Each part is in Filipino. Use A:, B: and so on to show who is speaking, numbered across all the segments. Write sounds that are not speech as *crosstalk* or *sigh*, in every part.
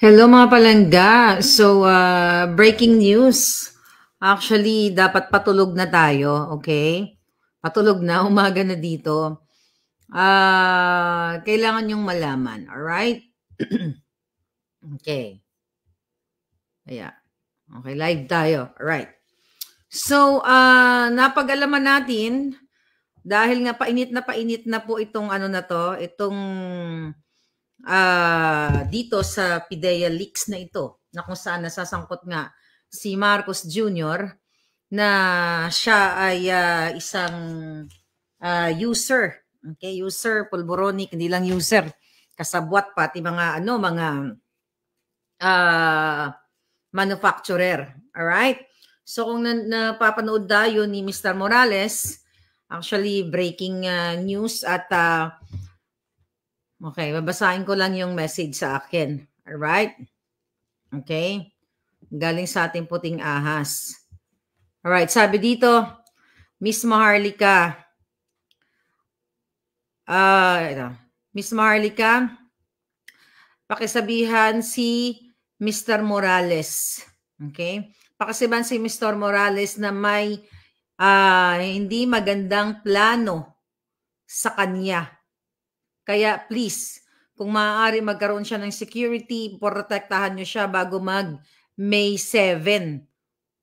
A: Hello mga palangga. So, uh, breaking news. Actually, dapat patulog na tayo, okay? Patulog na, *laughs* umaga na dito. Uh, kailangan yung malaman, alright? *clears throat* okay. Kaya, okay, live tayo, alright. So, uh, napag-alaman natin, dahil nga painit na painit na po itong ano na to, itong uh, dito sa PIDEA leaks na ito na kung saan nasasangkot nga si Marcos Jr. na siya ay uh, isang uh, user. Okay, user, pulboronic, hindi lang user. Kasabwat pati mga ano, mga uh, manufacturer. All right? So kung napapanood na, na tayo ni Mr. Morales, actually breaking uh, news at uh, Okay, babasahin ko lang yung message sa akin. All right? Okay? Galing sa ating puting ahas. All right, sabi dito, Miss Maharlika. Ah, uh, ito. Miss Maharlika, pakisabihan si Mr. Morales. Okay? Pakisabihan si Mr. Morales na may uh, hindi magandang plano sa kanya kaya please, kung maaari magkaroon siya ng security, protektahan niyo siya bago mag May 7.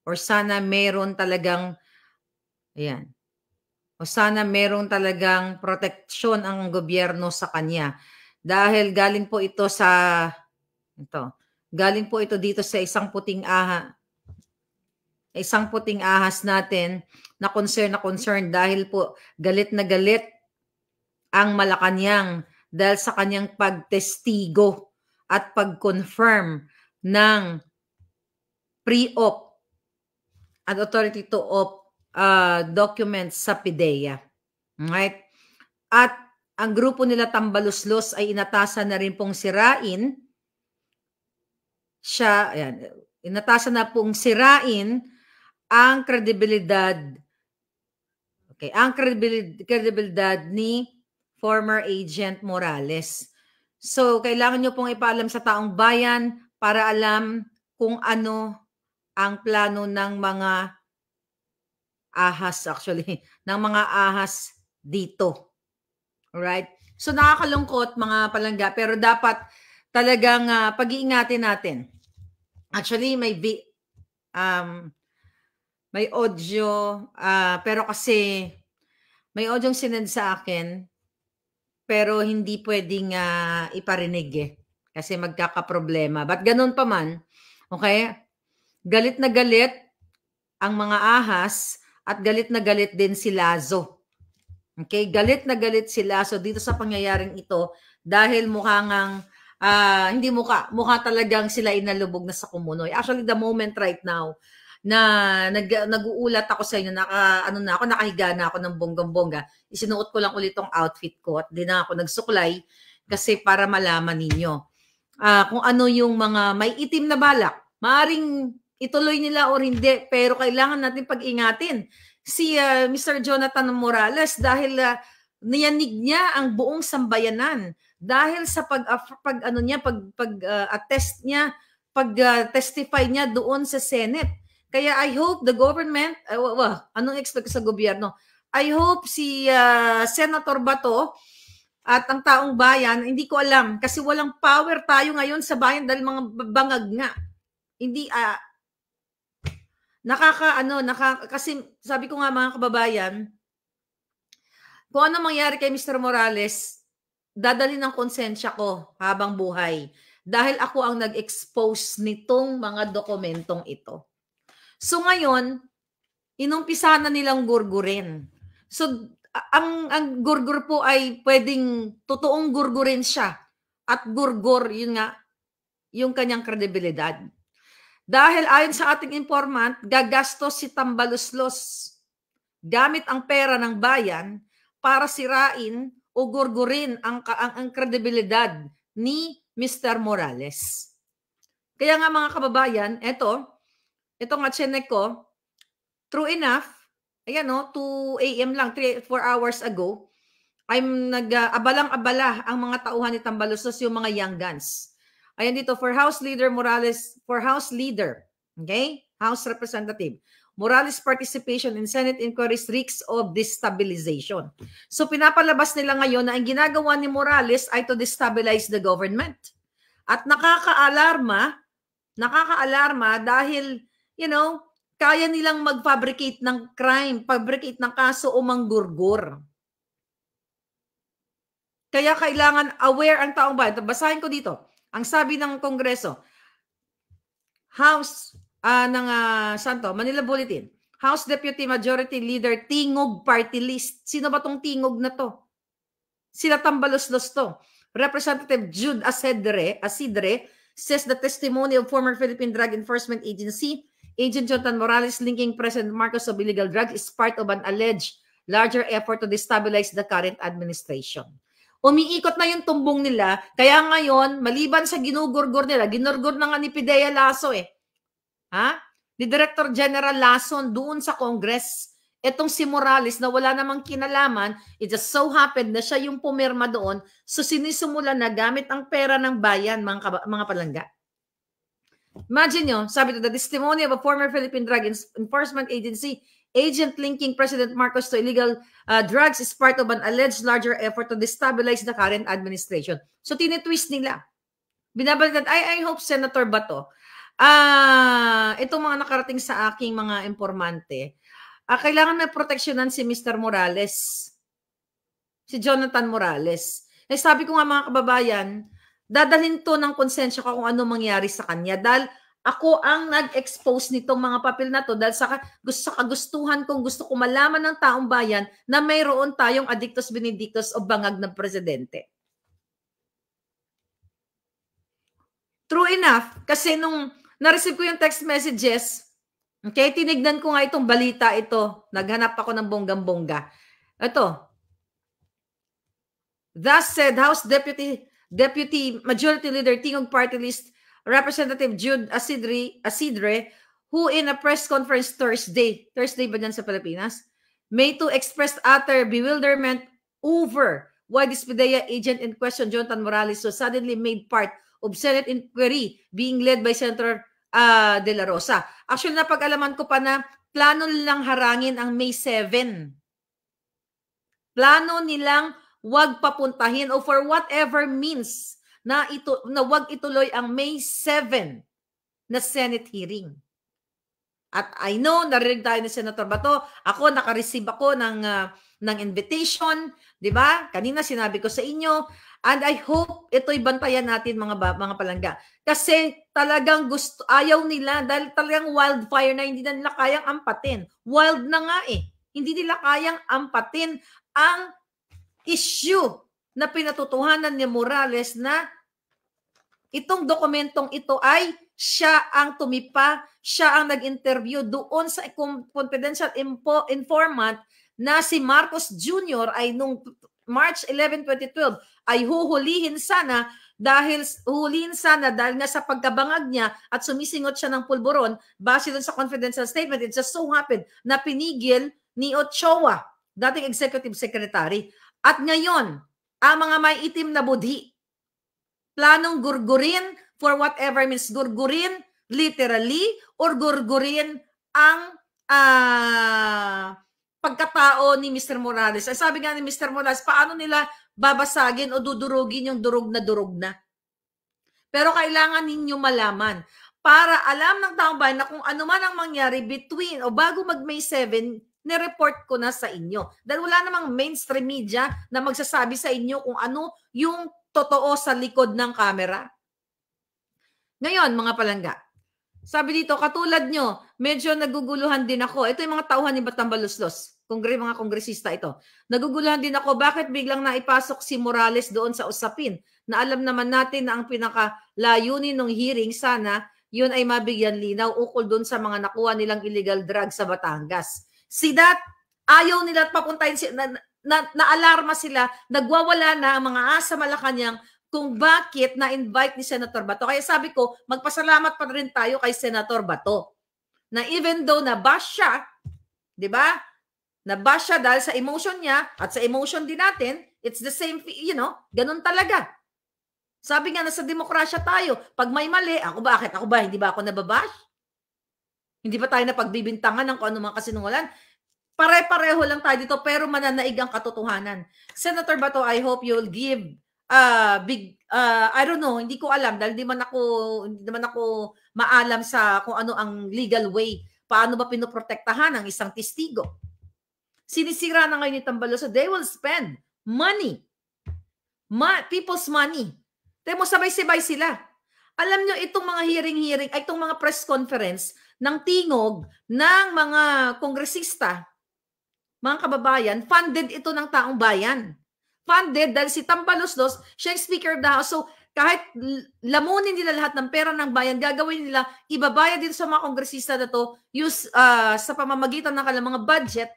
A: Or sana meron talagang, ayan, o sana meron talagang protection ang gobyerno sa kanya. Dahil galing po ito sa, ito, galing po ito dito sa isang puting aha, isang puting ahas natin na concern na concern dahil po galit na galit ang Malacanang dahil sa kanyang pagtestigo at pag-confirm ng pre-op at authority to op uh, ah, documents sa PIDEA. Right? At ang grupo nila Tambaluslos ay inatasan na rin pong sirain siya, ayan, inatasan na pong sirain ang kredibilidad okay, ang kredibilidad, kredibilidad ni former agent Morales. So, kailangan nyo pong ipaalam sa taong bayan para alam kung ano ang plano ng mga ahas actually, *laughs* ng mga ahas dito. Alright? So, nakakalungkot mga palangga, pero dapat talagang uh, pag-iingatin natin. Actually, may vi- um, may audio, uh, pero kasi may audio sinend sa akin pero hindi pwedeng uh, iparinig eh. Kasi magkakaproblema. But ganun pa man, okay? Galit na galit ang mga ahas at galit na galit din si Lazo. Okay? Galit na galit si Lazo dito sa pangyayaring ito dahil mukhang ngang uh, hindi mukha, mukha talagang sila inalubog na sa kumunoy. Actually, the moment right now, na nag, nag-uulat ako sa inyo, naka, ano na ako, nakahiga na ako ng bonggang-bongga. Isinuot ko lang ulit tong outfit ko at di na ako nagsuklay kasi para malaman ninyo uh, kung ano yung mga may itim na balak. Maaring ituloy nila o hindi, pero kailangan natin pag-ingatin si uh, ah, Mr. Jonathan Morales dahil uh, niyanig niya ang buong sambayanan dahil sa pag, uh, pag ano niya pag pag uh, attest niya pag uh, testify niya doon sa Senate kaya I hope the government, uh, uh, anong expect sa gobyerno? I hope si uh, Senator Bato at ang taong bayan, hindi ko alam kasi walang power tayo ngayon sa bayan dahil mga bangag nga. Hindi uh, nakaka ano nakaka, kasi sabi ko nga mga kababayan kung ano mangyari kay Mr. Morales dadalhin ang konsensya ko habang buhay dahil ako ang nag-expose nitong mga dokumentong ito. So ngayon, inumpisa na nilang gurgurin. So ang ang gurgur po ay pwedeng totoong gurgurin siya at gurgur yun nga yung kanyang kredibilidad. Dahil ayon sa ating informant, gagastos si Tambaluslos gamit ang pera ng bayan para sirain o gurgurin ang ang, ang kredibilidad ni Mr. Morales. Kaya nga mga kababayan, eto, ito nga, chinek ko. True enough, ayan no, 2 a.m. lang, 3, 4 hours ago, I'm nag-abalang-abala ah, ang mga tauhan ni Tambalustos, yung mga young guns. Ayan dito, for House Leader Morales, for House Leader, okay? House Representative. Morales participation in Senate inquiries risks of destabilization. So pinapalabas nila ngayon na ang ginagawa ni Morales ay to destabilize the government. At nakakaalarma, nakakaalarma dahil you know, kaya nilang mag-fabricate ng crime, fabricate ng kaso o manggurgur. Kaya kailangan aware ang taong bayan. Basahin ko dito. Ang sabi ng Kongreso, House uh, ng uh, Santo, Manila Bulletin, House Deputy Majority Leader Tingog Party List. Sino ba tong tingog na to? Sila tambalos-los to. Representative Jude Asedre, Asidre says the testimony of former Philippine Drug Enforcement Agency Agent Jonathan Morales linking President Marcos of illegal drugs is part of an alleged larger effort to destabilize the current administration. Umiikot na yung tumbong nila, kaya ngayon, maliban sa ginugurgor nila, ginurgor na nga ni Pidea Lasso eh. Ha? Ni Director General Lason doon sa Congress, etong si Morales na wala namang kinalaman, it just so happened na siya yung pumirma doon, so sinisimula na gamit ang pera ng bayan, mga, mga palangga. Imagine nyo, sabi to, the testimony of a former Philippine Drug Enforcement Agency agent linking President Marcos to illegal uh, drugs is part of an alleged larger effort to destabilize the current administration. So tinitwist nila. Binabaliktad, I, I hope Senator Bato, ah, uh, itong mga nakarating sa aking mga impormante, uh, kailangan may proteksyonan si Mr. Morales, si Jonathan Morales. Eh, sabi ko nga mga kababayan, dadalhin to ng konsensya ko kung ano mangyari sa kanya. Dahil ako ang nag-expose nitong mga papel na to dahil sa, gusto, sa kagustuhan kong gusto ko malaman ng taong bayan na mayroon tayong adictus benedictus o bangag ng presidente. True enough, kasi nung na-receive ko yung text messages, okay, tinignan ko nga itong balita ito. Naghanap ako ng bonggang-bongga. Ito. Thus said House Deputy Deputy Majority Leader Tingog Party List Representative Jude Asidre, Asidre who in a press conference Thursday, Thursday ba dyan sa Pilipinas, May 2 expressed utter bewilderment over why this PDEA agent in question, Jonathan Morales, was suddenly made part of Senate inquiry being led by Senator uh, De La Rosa. Actually, napag-alaman ko pa na plano nilang harangin ang May 7. Plano nilang wag papuntahin o for whatever means na ito na wag ituloy ang May 7 na Senate hearing. At I know narinig tayo ni Senator Bato, ako naka-receive ako ng uh, ng invitation, 'di ba? Kanina sinabi ko sa inyo and I hope ito'y bantayan natin mga mga palangga. Kasi talagang gusto ayaw nila dahil talagang wildfire na hindi na nila kayang ampatin. Wild na nga eh. Hindi nila kayang ampatin ang issue na pinatutuhanan ni Morales na itong dokumentong ito ay siya ang tumipa, siya ang nag-interview doon sa confidential informant na si Marcos Jr. ay nung March 11, 2012 ay huhulihin sana dahil huhulihin sana dahil nga sa pagkabangag niya at sumisingot siya ng pulburon base doon sa confidential statement. It just so happened na pinigil ni Ochoa, dating executive secretary. At ngayon, ang mga may itim na budhi, planong gurgurin for whatever means gurgurin literally or gurgurin ang uh, pagkatao ni Mr. Morales. Ay, sabi nga ni Mr. Morales, paano nila babasagin o dudurugin yung durog na durog na? Pero kailangan ninyo malaman para alam ng taong bayan na kung ano man ang mangyari between o bago mag May 7, nireport ko na sa inyo. Dahil wala namang mainstream media na magsasabi sa inyo kung ano yung totoo sa likod ng camera. Ngayon, mga palangga, sabi dito, katulad nyo, medyo naguguluhan din ako. Ito yung mga tauhan ni Batambaluslos. Kongre, mga kongresista ito. Naguguluhan din ako, bakit biglang naipasok si Morales doon sa usapin? Na alam naman natin na ang pinakalayunin ng hearing sana, yun ay mabigyan linaw ukol doon sa mga nakuha nilang illegal drugs sa Batangas. Si that, ayaw nila papuntahin, si, na, na, naalarma sila, nagwawala na ang mga asa Malacanang kung bakit na-invite ni Senator Bato. Kaya sabi ko, magpasalamat pa rin tayo kay Senator Bato. Na even though na-bash siya, di ba? Na-bash siya dahil sa emotion niya at sa emotion din natin, it's the same, you know, ganun talaga. Sabi nga, nasa demokrasya tayo. Pag may mali, ako bakit? Ako ba? Hindi ba ako nababash? Hindi pa tayo napagbibintangan ng kung ano mga kasinungalan. Pare-pareho lang tayo dito pero mananaig ang katotohanan. Senator Bato, I hope you'll give uh, big uh, I don't know, hindi ko alam dahil hindi man ako hindi man ako maalam sa kung ano ang legal way paano ba pinoprotektahan ang isang testigo. Sinisira na ngayon ni sa They will spend money. Ma people's money. Tayo mo sabay-sabay sila. Alam nyo, itong mga hearing-hearing, ay itong mga press conference, ng tingog ng mga kongresista, mga kababayan, funded ito ng taong bayan. Funded dahil si Tambalusdos, siya yung Speaker of the House. So kahit lamunin nila lahat ng pera ng bayan, gagawin nila, ibabayad dito sa mga kongresista na to use, uh, sa pamamagitan ng kanilang mga budget,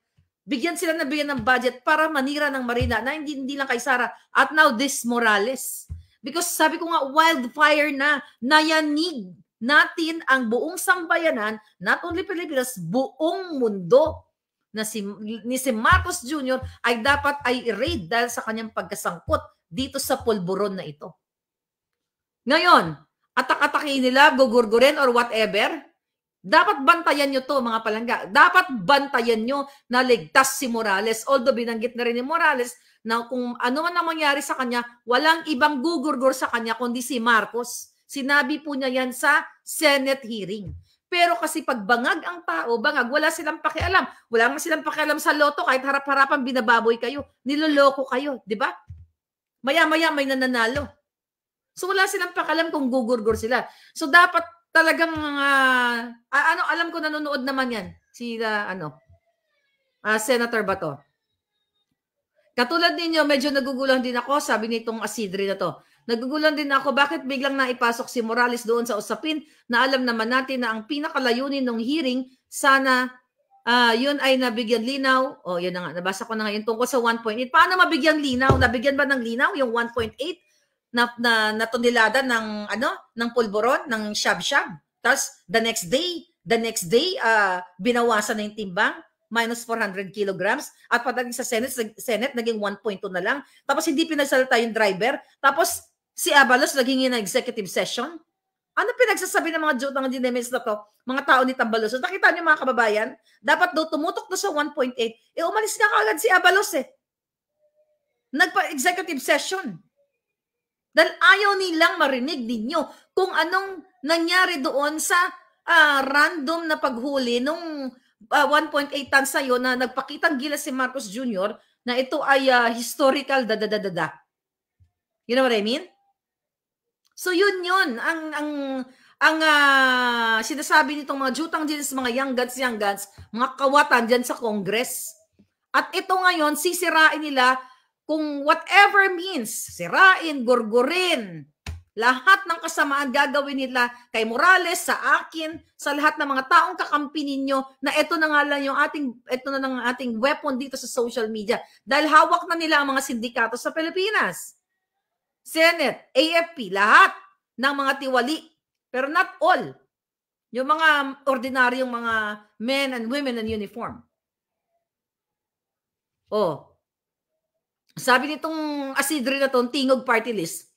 A: bigyan sila na bigyan ng budget para manira ng Marina na hindi, hindi lang kay Sara at now this Morales. Because sabi ko nga, wildfire na, nayanig natin ang buong sambayanan, not only Pilipinas, buong mundo na si, ni si Marcos Jr. ay dapat ay raid dahil sa kanyang pagkasangkot dito sa pulburon na ito. Ngayon, atak-atakin nila, gugurgurin or whatever, dapat bantayan nyo to mga palangga. Dapat bantayan nyo na ligtas si Morales. Although binanggit na rin ni Morales na kung ano man ang mangyari sa kanya, walang ibang gugurgur sa kanya kundi si Marcos. Sinabi po niya yan sa Senate hearing. Pero kasi pag bangag ang tao, bangag, wala silang pakialam. Wala nga silang pakialam sa loto, kahit harap-harapan binababoy kayo. Niloloko kayo, di ba? Maya-maya may nananalo. So wala silang pakialam kung gugurgur sila. So dapat talagang, uh, ano, alam ko nanonood naman yan. Sila, ah, ano, uh, Senator Bato. Katulad ninyo, medyo naguguluhan din ako, sabi nitong asidre na to. Nagugulan din ako bakit biglang naipasok si Morales doon sa usapin na alam naman natin na ang pinakalayunin ng hearing sana uh, yun ay nabigyan linaw. O oh, yun na nga, nabasa ko na ngayon tungkol sa 1.8. Paano mabigyan linaw? Nabigyan ba ng linaw yung 1.8 na, na natundilada ng ano ng pulboron ng shab-shab? Tapos the next day, the next day uh, binawasan na yung timbang minus 400 kilograms at pagdating sa Senate, Senate naging 1.2 na lang. Tapos hindi pinasalta yung driver. Tapos Si Abalos naghingi na executive session. Ano pinagsasabi ng mga Diyot ng dinemes na to? Mga tao ni Tambalos. nakita niyo mga kababayan, dapat daw tumutok na sa 1.8. E eh, umalis na kagad si Abalos eh. Nagpa-executive session. Dahil ayaw nilang marinig ninyo kung anong nangyari doon sa uh, random na paghuli nung uh, 1.8 tons sa'yo na nagpakitang gila si Marcos Jr. na ito ay uh, historical da da da da da. You know what I mean? So yun yun ang ang ang uh, sinasabi nitong mga jutang jeans, mga young guns, young guns, mga kawatan diyan sa Congress. At ito ngayon sisirain nila kung whatever means, sirain, gurgurin, lahat ng kasamaan gagawin nila kay Morales, sa akin, sa lahat ng mga taong kakampi ninyo na ito na nga lang yung ating, ito na ng ating weapon dito sa social media. Dahil hawak na nila ang mga sindikato sa Pilipinas. Senate, AFP, lahat ng mga tiwali. Pero not all. Yung mga ordinaryong mga men and women in uniform. Oh. Sabi nitong asidre na tong tingog party list.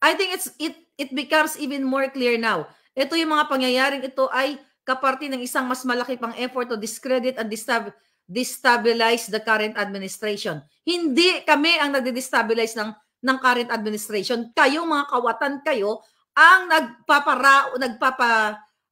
A: I think it's it it becomes even more clear now. Ito yung mga pangyayaring ito ay kaparti ng isang mas malaki pang effort to discredit and destabilize the current administration. Hindi kami ang nagde-destabilize ng ng current administration. Kayo mga kawatan kayo ang nagpapara nagpapa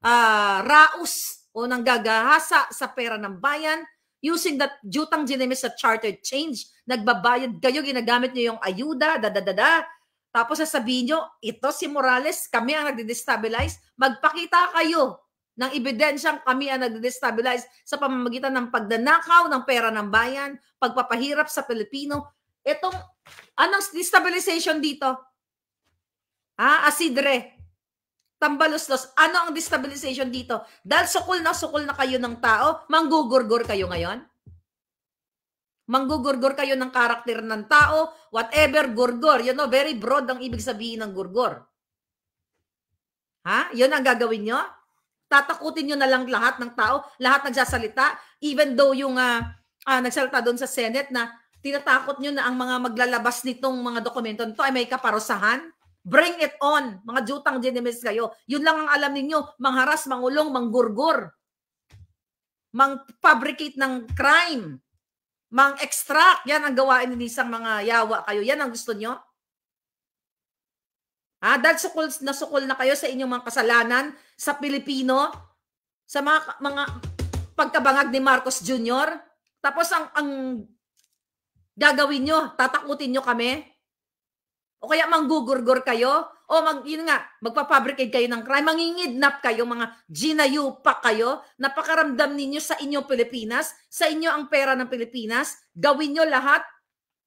A: uh, raos o nanggagahasa sa pera ng bayan using that jutang ginimis sa charter change. Nagbabayad kayo, ginagamit niyo yung ayuda, dadadada. Tapos sasabihin niyo, ito si Morales, kami ang nagde-destabilize. Magpakita kayo ng ebidensyang kami ang nagde-destabilize sa pamamagitan ng pagdanakaw ng pera ng bayan, pagpapahirap sa Pilipino, Itong, anong destabilization dito? Ha? Asidre. Tambaluslos. Ano ang destabilization dito? Dahil sukol na sukol na kayo ng tao, manggugurgur kayo ngayon? Manggugurgur kayo ng karakter ng tao, whatever, gurgur. You know, very broad ang ibig sabihin ng gurgur. Ha? Yun ang gagawin nyo? Tatakutin nyo na lang lahat ng tao, lahat nagsasalita, even though yung uh, uh, nagsalita doon sa Senate na tinatakot nyo na ang mga maglalabas nitong mga dokumento nito ay may kaparosahan? Bring it on, mga jutang genimes kayo. Yun lang ang alam ninyo, mangharas, mangulong, manggurgur, mangfabricate ng crime, mang-extract. Yan ang gawain ni isang mga yawa kayo. Yan ang gusto nyo? Ha? Dahil sukol, nasukol na kayo sa inyong mga kasalanan sa Pilipino, sa mga, mga pagkabangag ni Marcos Jr., tapos ang, ang gagawin nyo? Tatakutin nyo kami? O kaya manggugurgor kayo? O mag, yun nga, magpapabricate kayo ng crime, mangingidnap kayo, mga Gina ginayupak kayo, napakaramdam ninyo sa inyo Pilipinas, sa inyo ang pera ng Pilipinas, gawin nyo lahat,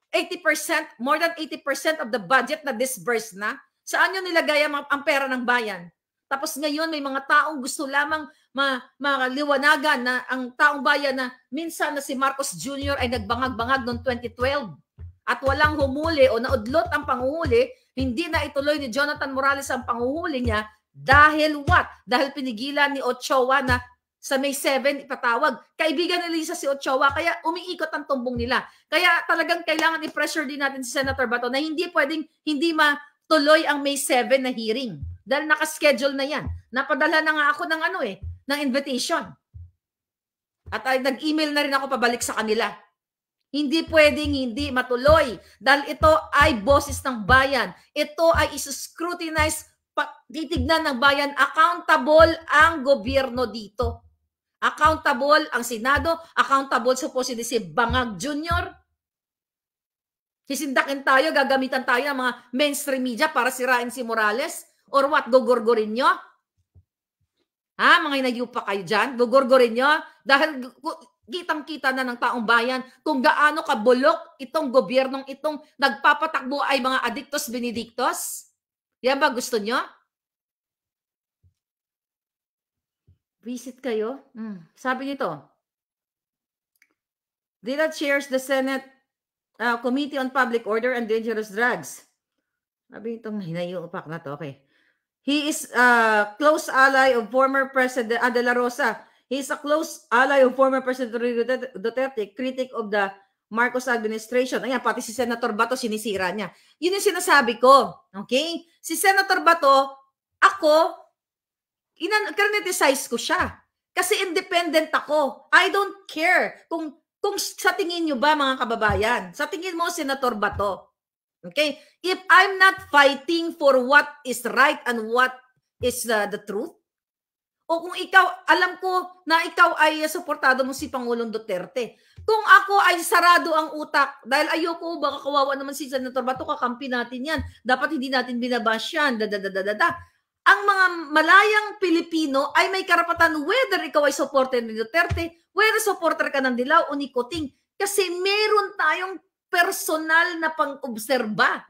A: 80%, more than 80% of the budget na disbursed na, saan nyo nilagay ang, ang pera ng bayan? Tapos ngayon, may mga taong gusto lamang ma, maliwanagan na ang taong bayan na minsan na si Marcos Jr. ay nagbangag-bangag noong 2012 at walang humuli o naudlot ang panguhuli, hindi na ituloy ni Jonathan Morales ang panguhuli niya dahil what? Dahil pinigilan ni Ochoa na sa May 7 ipatawag. Kaibigan ni Lisa si Ochoa, kaya umiikot ang tumbong nila. Kaya talagang kailangan i-pressure din natin si Senator Bato na hindi pwedeng hindi matuloy ang May 7 na hearing. Dahil nakaschedule na yan. Napadala na nga ako ng ano eh, ng invitation. At ay, nag-email na rin ako pabalik sa kanila. Hindi pwedeng hindi matuloy dahil ito ay boses ng bayan. Ito ay isuscrutinize, titignan ng bayan. Accountable ang gobyerno dito. Accountable ang Senado, accountable supposedly si Bangag Jr. Sisindakin tayo, gagamitan tayo ng mga mainstream media para sirain si Morales? Or what, gugurgurin nyo? Ha, mga inayupa kayo dyan, gugurgurin nyo. Dahil kitang-kita na ng taong bayan kung gaano kabulok itong gobyernong itong nagpapatakbo ay mga adiktos benediktos. Yan ba gusto nyo? Visit kayo? Hmm. Sabi nito, Dila chairs the Senate uh, Committee on Public Order and Dangerous Drugs. Sabi itong hinayupak na to. Okay. He is a close ally of former President Adela ah, Rosa. He is a close ally of former President Duterte, critic of the Marcos administration. Ayan, pati si Senator Bato sinisira niya. Yun yung sinasabi ko. Okay? Si Senator Bato, ako, inan-criticize ko siya. Kasi independent ako. I don't care kung kung sa tingin nyo ba mga kababayan, sa tingin mo Senator Bato, Okay? If I'm not fighting for what is right and what is uh, the truth, o kung ikaw, alam ko na ikaw ay suportado mo si Pangulong Duterte. Kung ako ay sarado ang utak, dahil ayoko, baka kawawa naman si Senator Bato, kakampi natin yan. Dapat hindi natin binabash yan. da. Ang mga malayang Pilipino ay may karapatan whether ikaw ay supporter ni Duterte, whether supporter ka ng Dilaw o ni Kuting. Kasi meron tayong personal na pang-obserba.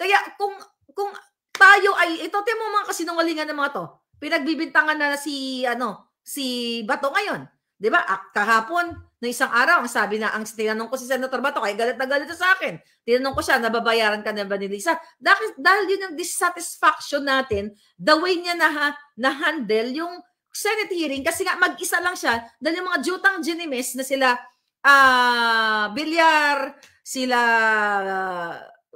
A: Kaya kung kung tayo ay ito tayo mo mga kasinungalingan ng mga to. Pinagbibintangan na si ano, si Bato ngayon. 'Di ba? Ah, kahapon na isang araw, ang sabi na ang tinanong ko si Senator Bato, kay galit na galit sa akin. Tinanong ko siya, nababayaran ka na ba ni Lisa? Dahil, dahil yun ang dissatisfaction natin, the way niya na, na handle yung Senate hearing kasi nga mag-isa lang siya dahil yung mga jutang genimes na sila uh, ah, Bilyar, sila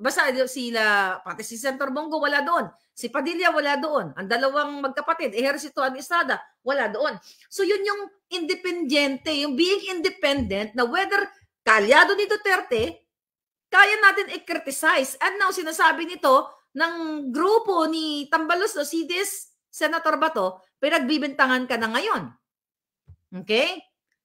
A: basta sila pati si Senator Bongo wala doon. Si Padilla wala doon. Ang dalawang magkapatid, Ejercito at Estrada, wala doon. So yun yung independente, yung being independent na whether kalyado ni Duterte, kaya natin i-criticize. And now sinasabi nito ng grupo ni Tambalos, no, si this Senator Bato, pinagbibintangan ka na ngayon. Okay?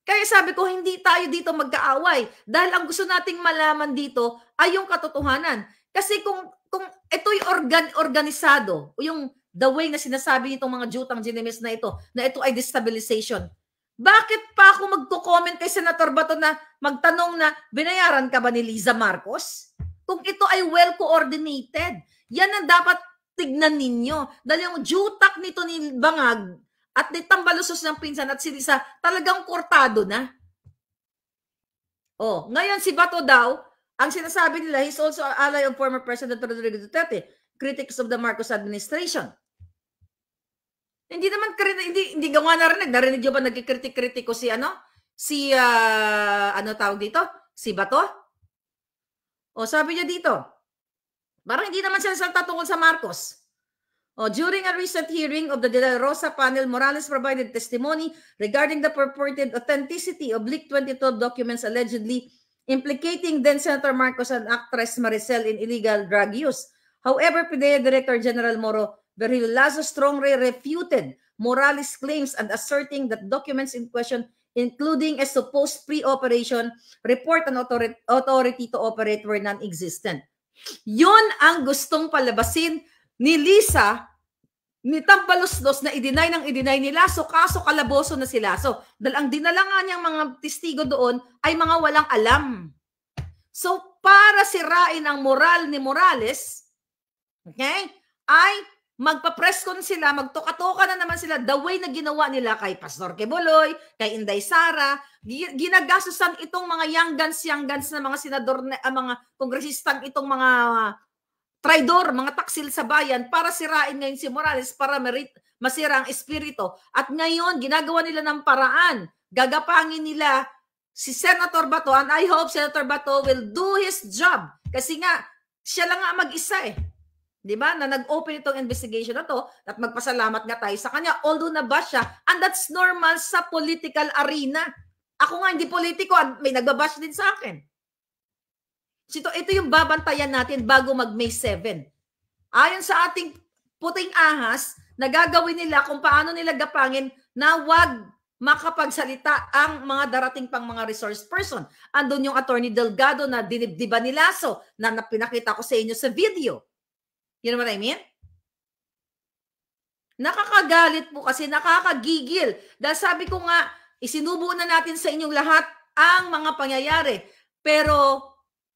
A: Kaya sabi ko, hindi tayo dito magkaaway. Dahil ang gusto nating malaman dito ay yung katotohanan. Kasi kung, kung ito'y organ, organisado, yung the way na sinasabi nitong mga jutang ginimis na ito, na ito ay destabilization, bakit pa ako magko-comment kay Senator Bato na magtanong na binayaran ka ba ni Liza Marcos? Kung ito ay well-coordinated, yan ang dapat tignan ninyo. Dahil yung jutak nito ni Bangag, at tambalusos ng pinsan at si talagang kortado na. Oh, ngayon si Bato daw, ang sinasabi nila, he's also an ally of former President Rodrigo Duterte, critics of the Marcos administration. Hindi naman hindi hindi gawa rin narinig niyo ba nagkikritik-kritiko si ano? Si uh, ano tawag dito? Si Bato? O sabi niya dito, parang hindi naman siya salta tungkol sa Marcos. Oh, during a recent hearing of the De La Rosa panel, Morales provided testimony regarding the purported authenticity of leaked 2012 documents allegedly implicating then-Senator Marcos and actress Maricel in illegal drug use. However, PDEA Director General Moro Berhil Lazo strongly refuted Morales' claims and asserting that documents in question, including a supposed pre-operation report and authority, authority to operate were non-existent. Yun ang gustong palabasin ni Lisa ni Tambalosdos na i idinay ng i-deny ni Laso, kaso kalaboso na si Laso. Dahil ang dinala nga niyang mga testigo doon ay mga walang alam. So, para sirain ang moral ni Morales, okay, ay magpa magpapreskon sila, magtuka-tuka na naman sila the way na ginawa nila kay Pastor Keboloy, kay Inday Sara, ginagastusan itong mga young guns, young guns na mga senador, na, uh, mga kongresistang itong mga traidor, mga taksil sa bayan para sirain ngayon si Morales para merit, masira ang espirito. At ngayon, ginagawa nila ng paraan. Gagapangin nila si Senator Bato and I hope Senator Bato will do his job kasi nga siya lang nga mag-isa eh. 'Di ba? Na nag-open itong investigation na to at magpasalamat nga tayo sa kanya although nabash siya and that's normal sa political arena. Ako nga hindi politiko at may nagbabash din sa akin. Ito, ito yung babantayan natin bago mag May 7. Ayon sa ating puting ahas, nagagawin nila kung paano nila gapangin na wag makapagsalita ang mga darating pang mga resource person. Andun yung attorney Delgado na dinibdiba ni Lasso na pinakita ko sa inyo sa video. You know what I mean? Nakakagalit po kasi, nakakagigil. Dahil sabi ko nga, isinubo na natin sa inyong lahat ang mga pangyayari. Pero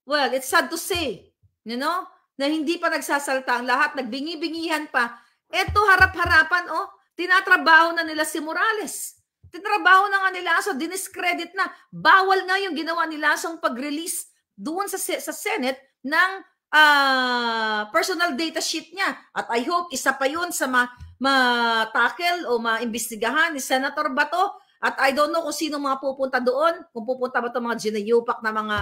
A: well, it's sad to say, you know, na hindi pa nagsasalta ang lahat, nagbingi-bingihan pa. Eto harap-harapan, oh, tinatrabaho na nila si Morales. Tinatrabaho na nga nila Aso, diniscredit na. Bawal nga yung ginawa nila sa pag-release doon sa, sa Senate ng uh, personal data sheet niya. At I hope isa pa yun sa ma, ma-tackle o maimbestigahan ni Senator Bato. At I don't know kung sino mga pupunta doon, kung pupunta ba itong mga ginupak na mga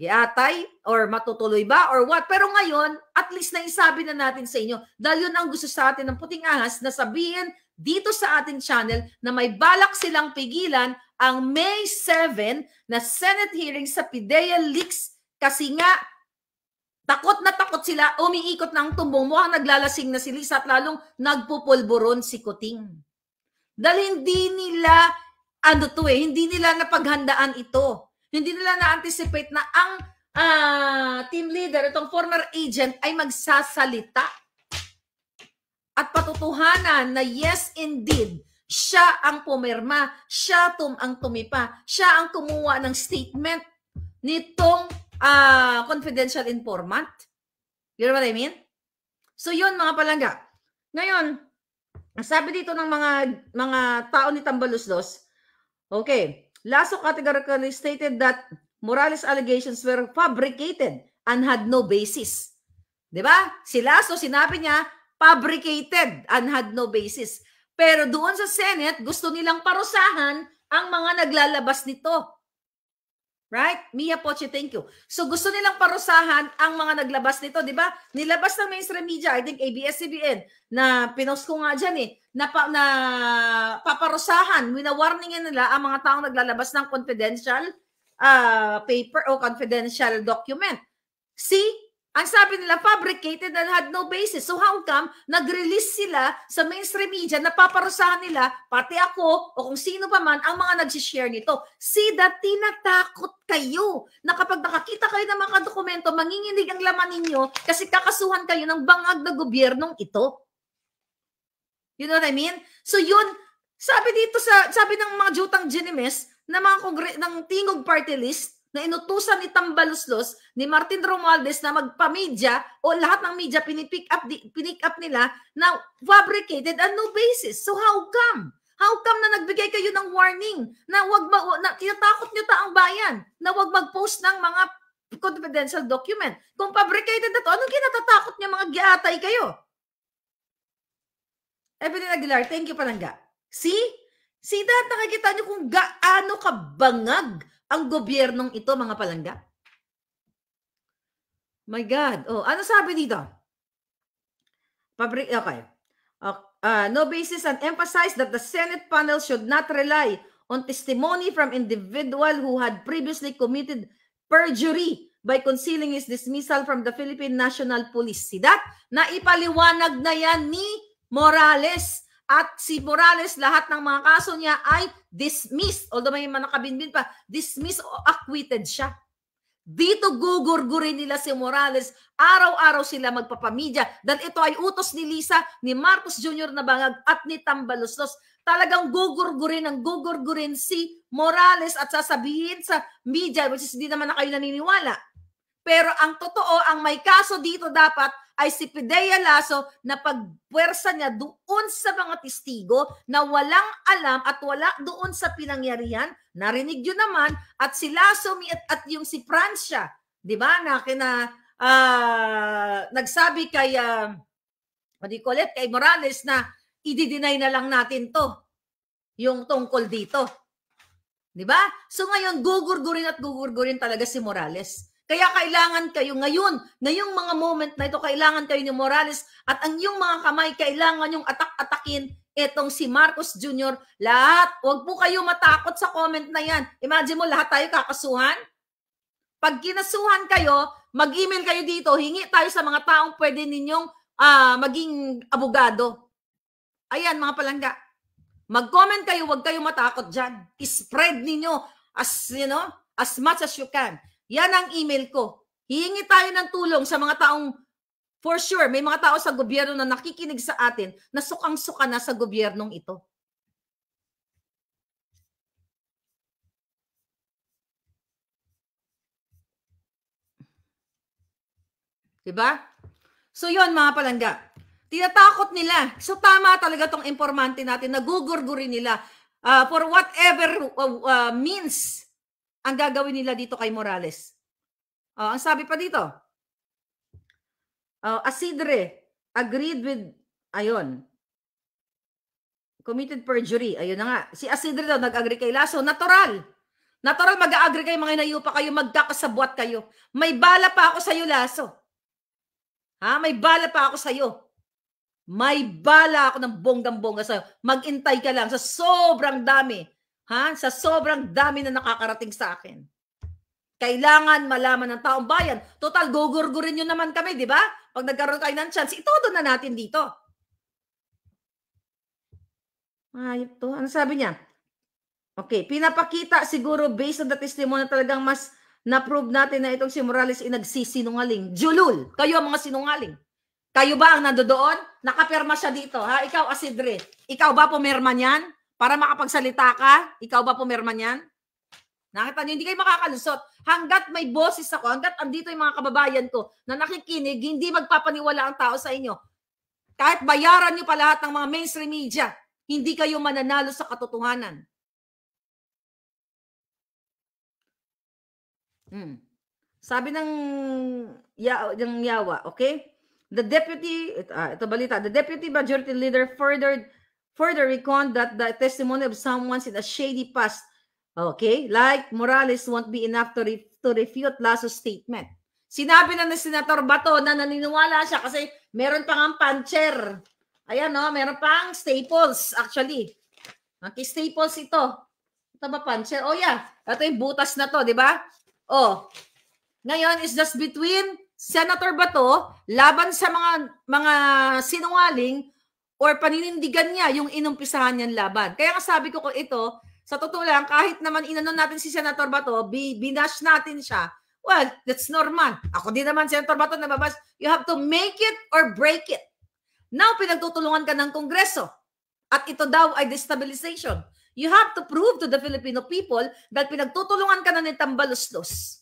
A: giatay or matutuloy ba or what. Pero ngayon, at least naisabi na natin sa inyo dahil yun ang gusto sa atin ng puting ahas na sabihin dito sa ating channel na may balak silang pigilan ang May 7 na Senate hearing sa PIDEA leaks kasi nga takot na takot sila, umiikot na ang tumbong, mukhang naglalasing na si Lisa at lalong nagpupulburon si Kuting. Dahil hindi nila, ano to eh, hindi nila napaghandaan ito hindi nila na-anticipate na ang uh, team leader, itong former agent, ay magsasalita at patutuhanan na yes indeed, siya ang pumirma, siya tum ang tumipa, siya ang kumuha ng statement nitong uh, confidential informant. You know what I mean? So yun mga palangga. Ngayon, sabi dito ng mga mga tao ni Tambalusdos, okay, Lasso categorically stated that Morales' allegations were fabricated and had no basis. Di ba? Si Lasso, sinabi niya, fabricated and had no basis. Pero doon sa Senate, gusto nilang parusahan ang mga naglalabas nito. Right? Mia thank you. So gusto nilang parusahan ang mga naglabas nito, di ba? Nilabas ng mainstream media, I think ABS-CBN, na pinost ko nga dyan eh, na, pa, na paparusahan, winawarningan nila ang mga taong naglalabas ng confidential uh, paper o confidential document. See? Ang sabi nila, fabricated and had no basis. So how come nag-release sila sa mainstream media napaparusahan nila, pati ako o kung sino pa man, ang mga nag-share nito. See that tinatakot kayo na kapag nakakita kayo ng mga dokumento, manginginig ang laman ninyo kasi kakasuhan kayo ng bangag na gobyernong ito. You know what I mean? So yun, sabi dito sa, sabi ng mga jutang genimes ng mga kongre, ng tingog party list, na inutusan ni Tambaluslos, ni Martin Romualdez na magpamedya o lahat ng media pinipick up, pinick up nila na fabricated and no basis. So how come? How come na nagbigay kayo ng warning na wag ma- na tinatakot niyo ang bayan na wag mag-post ng mga confidential document? Kung fabricated na to, anong kinatatakot niyo mga giatay kayo? Evelyn Aguilar, thank you palangga. See? See that? Nakikita niyo kung gaano kabangag ang gobyernong ito, mga palangga? My God. Oh, ano sabi dito? Pabrik, okay. Uh, no basis and emphasize that the Senate panel should not rely on testimony from individual who had previously committed perjury by concealing his dismissal from the Philippine National Police. Si that? Naipaliwanag na yan ni Morales at si Morales, lahat ng mga kaso niya ay dismissed. Although may mga nakabinbin pa, dismissed o acquitted siya. Dito gugurgurin nila si Morales. Araw-araw sila magpapamidya. Dahil ito ay utos ni Lisa, ni Marcos Jr. na bangag at ni Tambalustos. Talagang gugurgurin ang gugurgurin si Morales at sasabihin sa media, which is hindi naman na kayo naniniwala pero ang totoo, ang may kaso dito dapat ay si Pidea Lasso na pagpwersa niya doon sa mga testigo na walang alam at wala doon sa pinangyarihan. Narinig yun naman at si Lasso at, at yung si Francia, di ba, na kina, uh, nagsabi kay, uh, what do you call it, kay Morales na ididinay na lang natin to, yung tungkol dito. Di ba? So ngayon, gugurgurin at gugurgurin talaga si Morales. Kaya kailangan kayo ngayon, na yung mga moment na ito, kailangan kayo ni Morales at ang yung mga kamay, kailangan yung atak-atakin itong si Marcos Jr. Lahat, huwag po kayo matakot sa comment na yan. Imagine mo, lahat tayo kakasuhan. Pag kinasuhan kayo, mag-email kayo dito, hingi tayo sa mga taong pwede ninyong uh, maging abogado. Ayan, mga palangga. Mag-comment kayo, huwag kayo matakot dyan. spread ninyo as, you know, as much as you can. Yan ang email ko. Hihingi tayo ng tulong sa mga taong For sure, may mga tao sa gobyerno na nakikinig sa atin na sukang-suka na sa gobyernong ito. Diba? So yon mga palangga. Tinatakot nila. So tama talaga tong informante natin. Nagugurgurin nila uh, for whatever uh, uh, means ang gagawin nila dito kay Morales. Uh, ang sabi pa dito, uh, Asidre agreed with, ayon, committed perjury. Ayun na nga. Si Asidre daw nag-agree kay Lasso. Natural. Natural mag-agree kayo mga inayupa kayo, magkakasabuat kayo. May bala pa ako sa iyo, Lasso. Ha? May bala pa ako sa iyo. May bala ako ng bonggang-bongga sa iyo. Magintay ka lang sa sobrang dami Ha? Sa sobrang dami na nakakarating sa akin. Kailangan malaman ng taong bayan. Total, gugurgurin nyo naman kami, di ba? Pag nagkaroon tayo ng chance, itodo na natin dito. Ayop ah, to. Ano sabi niya? Okay, pinapakita siguro based on the testimony talagang mas na-prove natin na itong si Morales ay nagsisinungaling. Julul, kayo ang mga sinungaling. Kayo ba ang nandoon? Nakapirma siya dito, ha? Ikaw, Asidre. Ikaw ba pumirma niyan? Para makapagsalita ka, ikaw ba pumirma niyan? Nakita niyo, hindi kayo makakalusot. Hanggat may boses ako, hanggat andito yung mga kababayan ko na nakikinig, hindi magpapaniwala ang tao sa inyo. Kahit bayaran niyo pa lahat ng mga mainstream media, hindi kayo mananalo sa katotohanan. Hmm. Sabi ng, ya, ng Yawa, okay? The deputy, uh, ito balita, the deputy majority leader furthered further recount that the testimony of someone in a shady past, okay, like Morales won't be enough to, re to refute Lasso's statement. Sinabi na ni Senator Bato na naniniwala siya kasi meron pang ang puncher. Ayan, no? Oh, meron pang staples actually. Okay, staples ito. Ito ba puncher? Oh yeah, ito yung butas na to, di ba? Oh, ngayon is just between Senator Bato laban sa mga mga sinungaling or paninindigan niya yung inumpisahan niyang laban. Kaya sabi ko ko ito, sa totoo lang, kahit naman inanon natin si Senator Bato, binash natin siya, well, that's normal. Ako din naman, Senator Bato, nababas, you have to make it or break it. Now, pinagtutulungan ka ng Kongreso. At ito daw ay destabilization. You have to prove to the Filipino people that pinagtutulungan ka na ni Tambaluslos.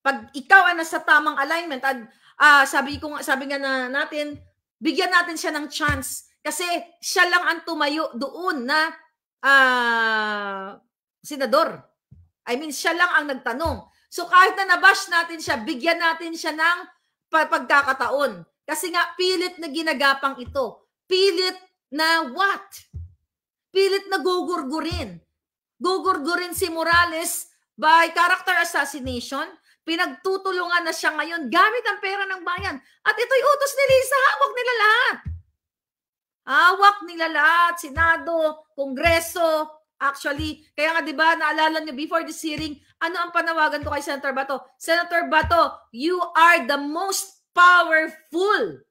A: Pag ikaw ay nasa tamang alignment, at, ah, sabi, ko, sabi nga na natin, Bigyan natin siya ng chance kasi siya lang ang tumayo doon na uh, senador. I mean, siya lang ang nagtanong. So kahit na nabash natin siya, bigyan natin siya ng pagkakataon. Kasi nga, pilit na ginagapang ito. Pilit na what? Pilit na gugurgurin. Gugurgurin si Morales by character assassination Pinagtutulungan na siya ngayon gamit ang pera ng bayan. At ito'y utos ni Lisa, hawak nila lahat. Hawak nila lahat, Senado, Kongreso, actually. Kaya nga 'di ba, naalala niyo before this hearing, ano ang panawagan ko kay Senator Bato? Senator Bato, you are the most powerful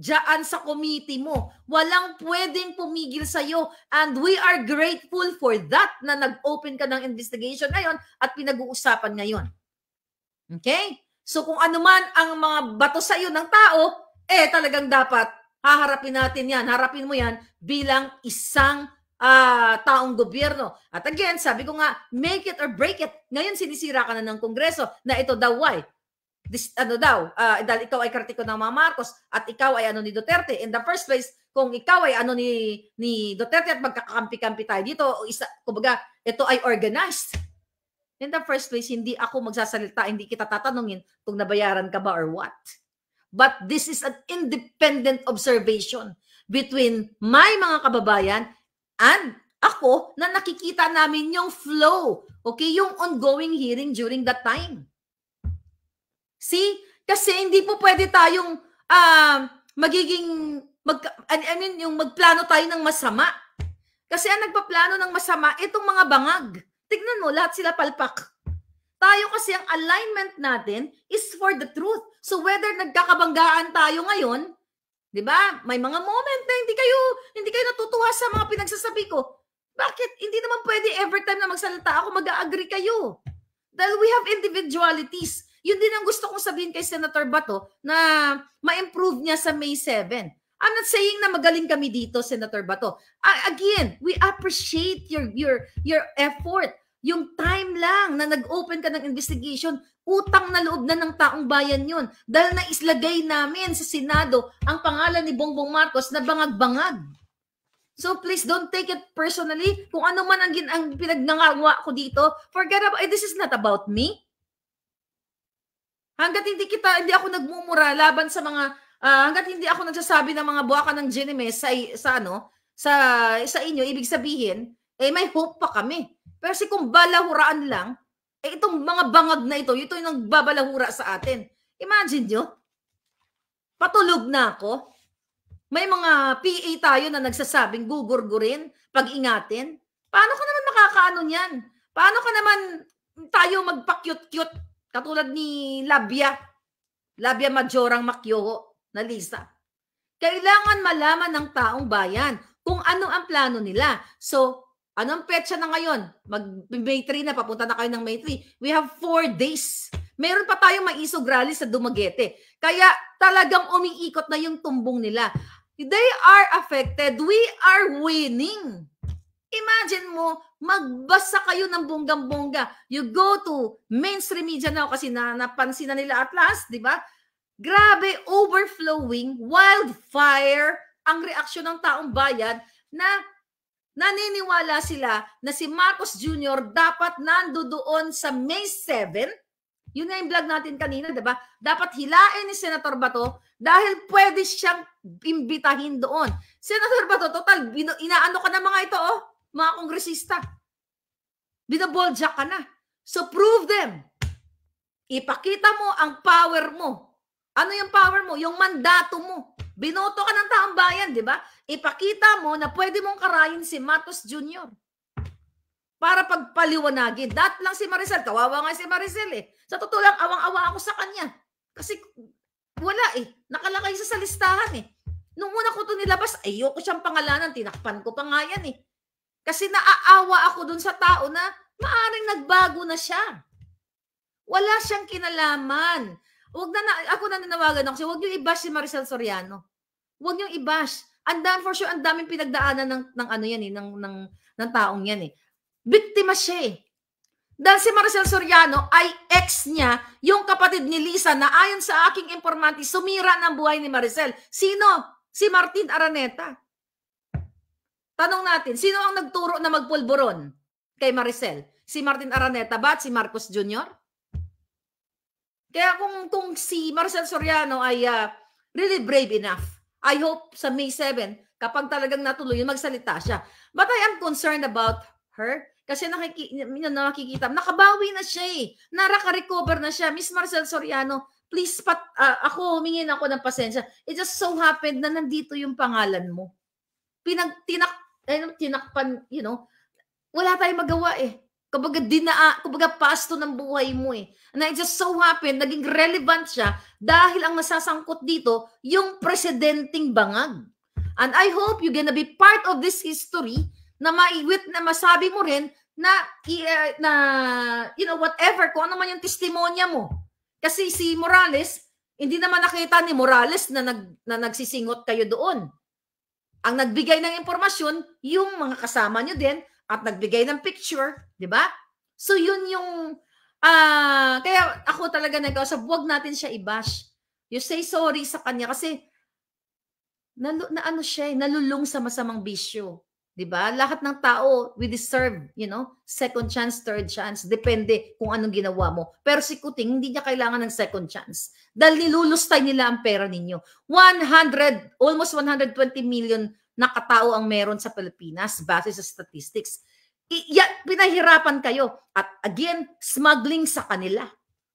A: diyan sa committee mo. Walang pwedeng pumigil sa iyo and we are grateful for that na nag-open ka ng investigation ngayon at pinag-uusapan ngayon. Okay? So kung ano man ang mga bato sa iyo ng tao, eh talagang dapat haharapin natin yan. Harapin mo yan bilang isang uh, taong gobyerno. At again, sabi ko nga, make it or break it. Ngayon sinisira ka na ng Kongreso na ito daw why. This, ano daw, uh, dahil ikaw ay kritiko ng mga Marcos at ikaw ay ano ni Duterte. In the first place, kung ikaw ay ano ni, ni Duterte at magkakampi-kampi tayo dito, isa, kumbaga, ito ay organized in the first place, hindi ako magsasalita, hindi kita tatanungin kung nabayaran ka ba or what. But this is an independent observation between my mga kababayan and ako na nakikita namin yung flow, okay, yung ongoing hearing during that time. See? Kasi hindi po pwede tayong uh, magiging, mag, I mean, yung magplano tayo ng masama. Kasi ang nagpaplano ng masama, itong mga bangag Tignan mo, lahat sila palpak. Tayo kasi ang alignment natin is for the truth. So whether nagkakabanggaan tayo ngayon, 'di ba? May mga moment na hindi kayo hindi kayo natutuwa sa mga pinagsasabi ko. Bakit hindi naman pwede every time na magsalita ako mag-agree kayo? Dahil we have individualities. Yun din ang gusto kong sabihin kay Senator Bato na ma-improve niya sa May 7 I'm not saying na magaling kami dito, Senator Bato. again, we appreciate your your your effort. Yung time lang na nag-open ka ng investigation, utang na loob na ng taong bayan yun. Dahil naislagay namin sa Senado ang pangalan ni Bongbong Marcos na bangag-bangag. So please don't take it personally. Kung ano man ang, gin- ang pinagnangawa ko dito, forget about, it. Eh, this is not about me. Hanggat hindi kita, hindi ako nagmumura laban sa mga Uh, hanggat hindi ako nagsasabi ng mga buwaka ng Ginimes eh, sa, sa, ano, sa, sa inyo, ibig sabihin, eh may hope pa kami. Pero si kung balahuraan lang, eh itong mga bangag na ito, ito yung nagbabalahura sa atin. Imagine nyo, patulog na ako. May mga PA tayo na nagsasabing gugurgurin, pag-ingatin. Paano ka naman makakaano niyan? Paano ka naman tayo magpa-cute-cute katulad ni Labia? Labia Majorang Makyoho na lista. Kailangan malaman ng taong bayan kung ano ang plano nila. So, anong petsa na ngayon? Mag-May 3 na, papunta na kayo ng May 3. We have 4 days. Meron pa tayong maisog rally sa Dumaguete. Kaya talagang umiikot na yung tumbong nila. They are affected. We are winning. Imagine mo, magbasa kayo ng bonggang-bongga. You go to mainstream media now kasi na, napansin na nila at last, di ba? Grabe, overflowing, wildfire ang reaksyon ng taong bayan na naniniwala sila na si Marcos Jr. dapat nando doon sa May 7. Yun na yung vlog natin kanina, di ba? Dapat hilain ni Senator Bato dahil pwede siyang imbitahin doon. Senator Bato, total, inaano ka na mga ito, oh, mga kongresista. Binaboljak ka na. So prove them. Ipakita mo ang power mo ano yung power mo? Yung mandato mo. Binoto ka ng taong bayan, di ba? Ipakita mo na pwede mong karayin si Matos Jr. Para pagpaliwanagin. Dat lang si Maricel. Kawawa nga si Maricel eh. Sa totoo lang, awang-awa ako sa kanya. Kasi wala eh. Nakalakay sa listahan eh. Nung una ko ito nilabas, ayoko siyang pangalanan. Tinakpan ko pa nga yan eh. Kasi naaawa ako dun sa tao na maaring nagbago na siya. Wala siyang kinalaman Wag na, na ako na nanawagan ako. Huwag niyo i-bash si Maricel Soriano. Huwag niyo i-bash. And dam, for sure, ang daming pinagdaanan ng, ng ano yan eh, ng, ng, ng taong yan eh. Biktima siya eh. Dahil si Maricel Soriano ay ex niya, yung kapatid ni Lisa na ayon sa aking informante, sumira ng buhay ni Maricel. Sino? Si Martin Araneta. Tanong natin, sino ang nagturo na magpulburon kay Maricel? Si Martin Araneta ba at si Marcos Jr.? Kaya kung, kung si Marcel Soriano ay uh, really brave enough, I hope sa May 7, kapag talagang natuloy yun, magsalita siya. But I am concerned about her kasi nakiki, nakikita, nakabawi na siya eh. Naraka-recover na siya. Miss Marcel Soriano, please, pat, uh, ako, humingin ako ng pasensya. It just so happened na nandito yung pangalan mo. Pinag, tinak, eh, tinakpan, you know, wala tayong magawa eh. Kumbaga, dinaa, kumbaga pasto ng buhay mo eh. And it just so happened, naging relevant siya dahil ang nasasangkot dito, yung presidenting bangag. And I hope you're gonna be part of this history na maiwit na masabi mo rin na, uh, na you know, whatever, kung ano man yung testimonya mo. Kasi si Morales, hindi naman nakita ni Morales na, nag, na nagsisingot kayo doon. Ang nagbigay ng impormasyon, yung mga kasama nyo din, at nagbigay ng picture, 'di ba? So yun yung uh, kaya ako talaga nagkausap, wag natin siya i-bash. You say sorry sa kanya kasi na, na ano siya, eh, nalulung sa masamang bisyo. 'Di ba? Lahat ng tao, we deserve, you know, second chance, third chance, depende kung anong ginawa mo. Pero si Kuting, hindi niya kailangan ng second chance dahil nilulustay nila ang pera ninyo. 100, almost 120 million na katao ang meron sa Pilipinas base sa statistics. I- ya, pinahirapan kayo. At again, smuggling sa kanila.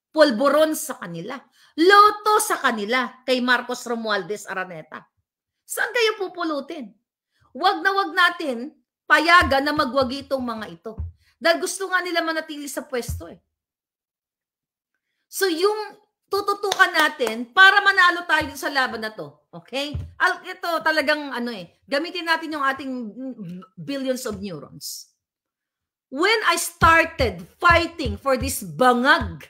A: Polboron sa kanila. Loto sa kanila kay Marcos Romualdez Araneta. Saan kayo pupulutin? Huwag na wag natin payagan na magwagi itong mga ito. Dahil gusto nga nila manatili sa pwesto eh. So yung tututukan natin para manalo tayo sa laban na to. Okay? Ito talagang ano eh, gamitin natin yung ating billions of neurons. When I started fighting for this bangag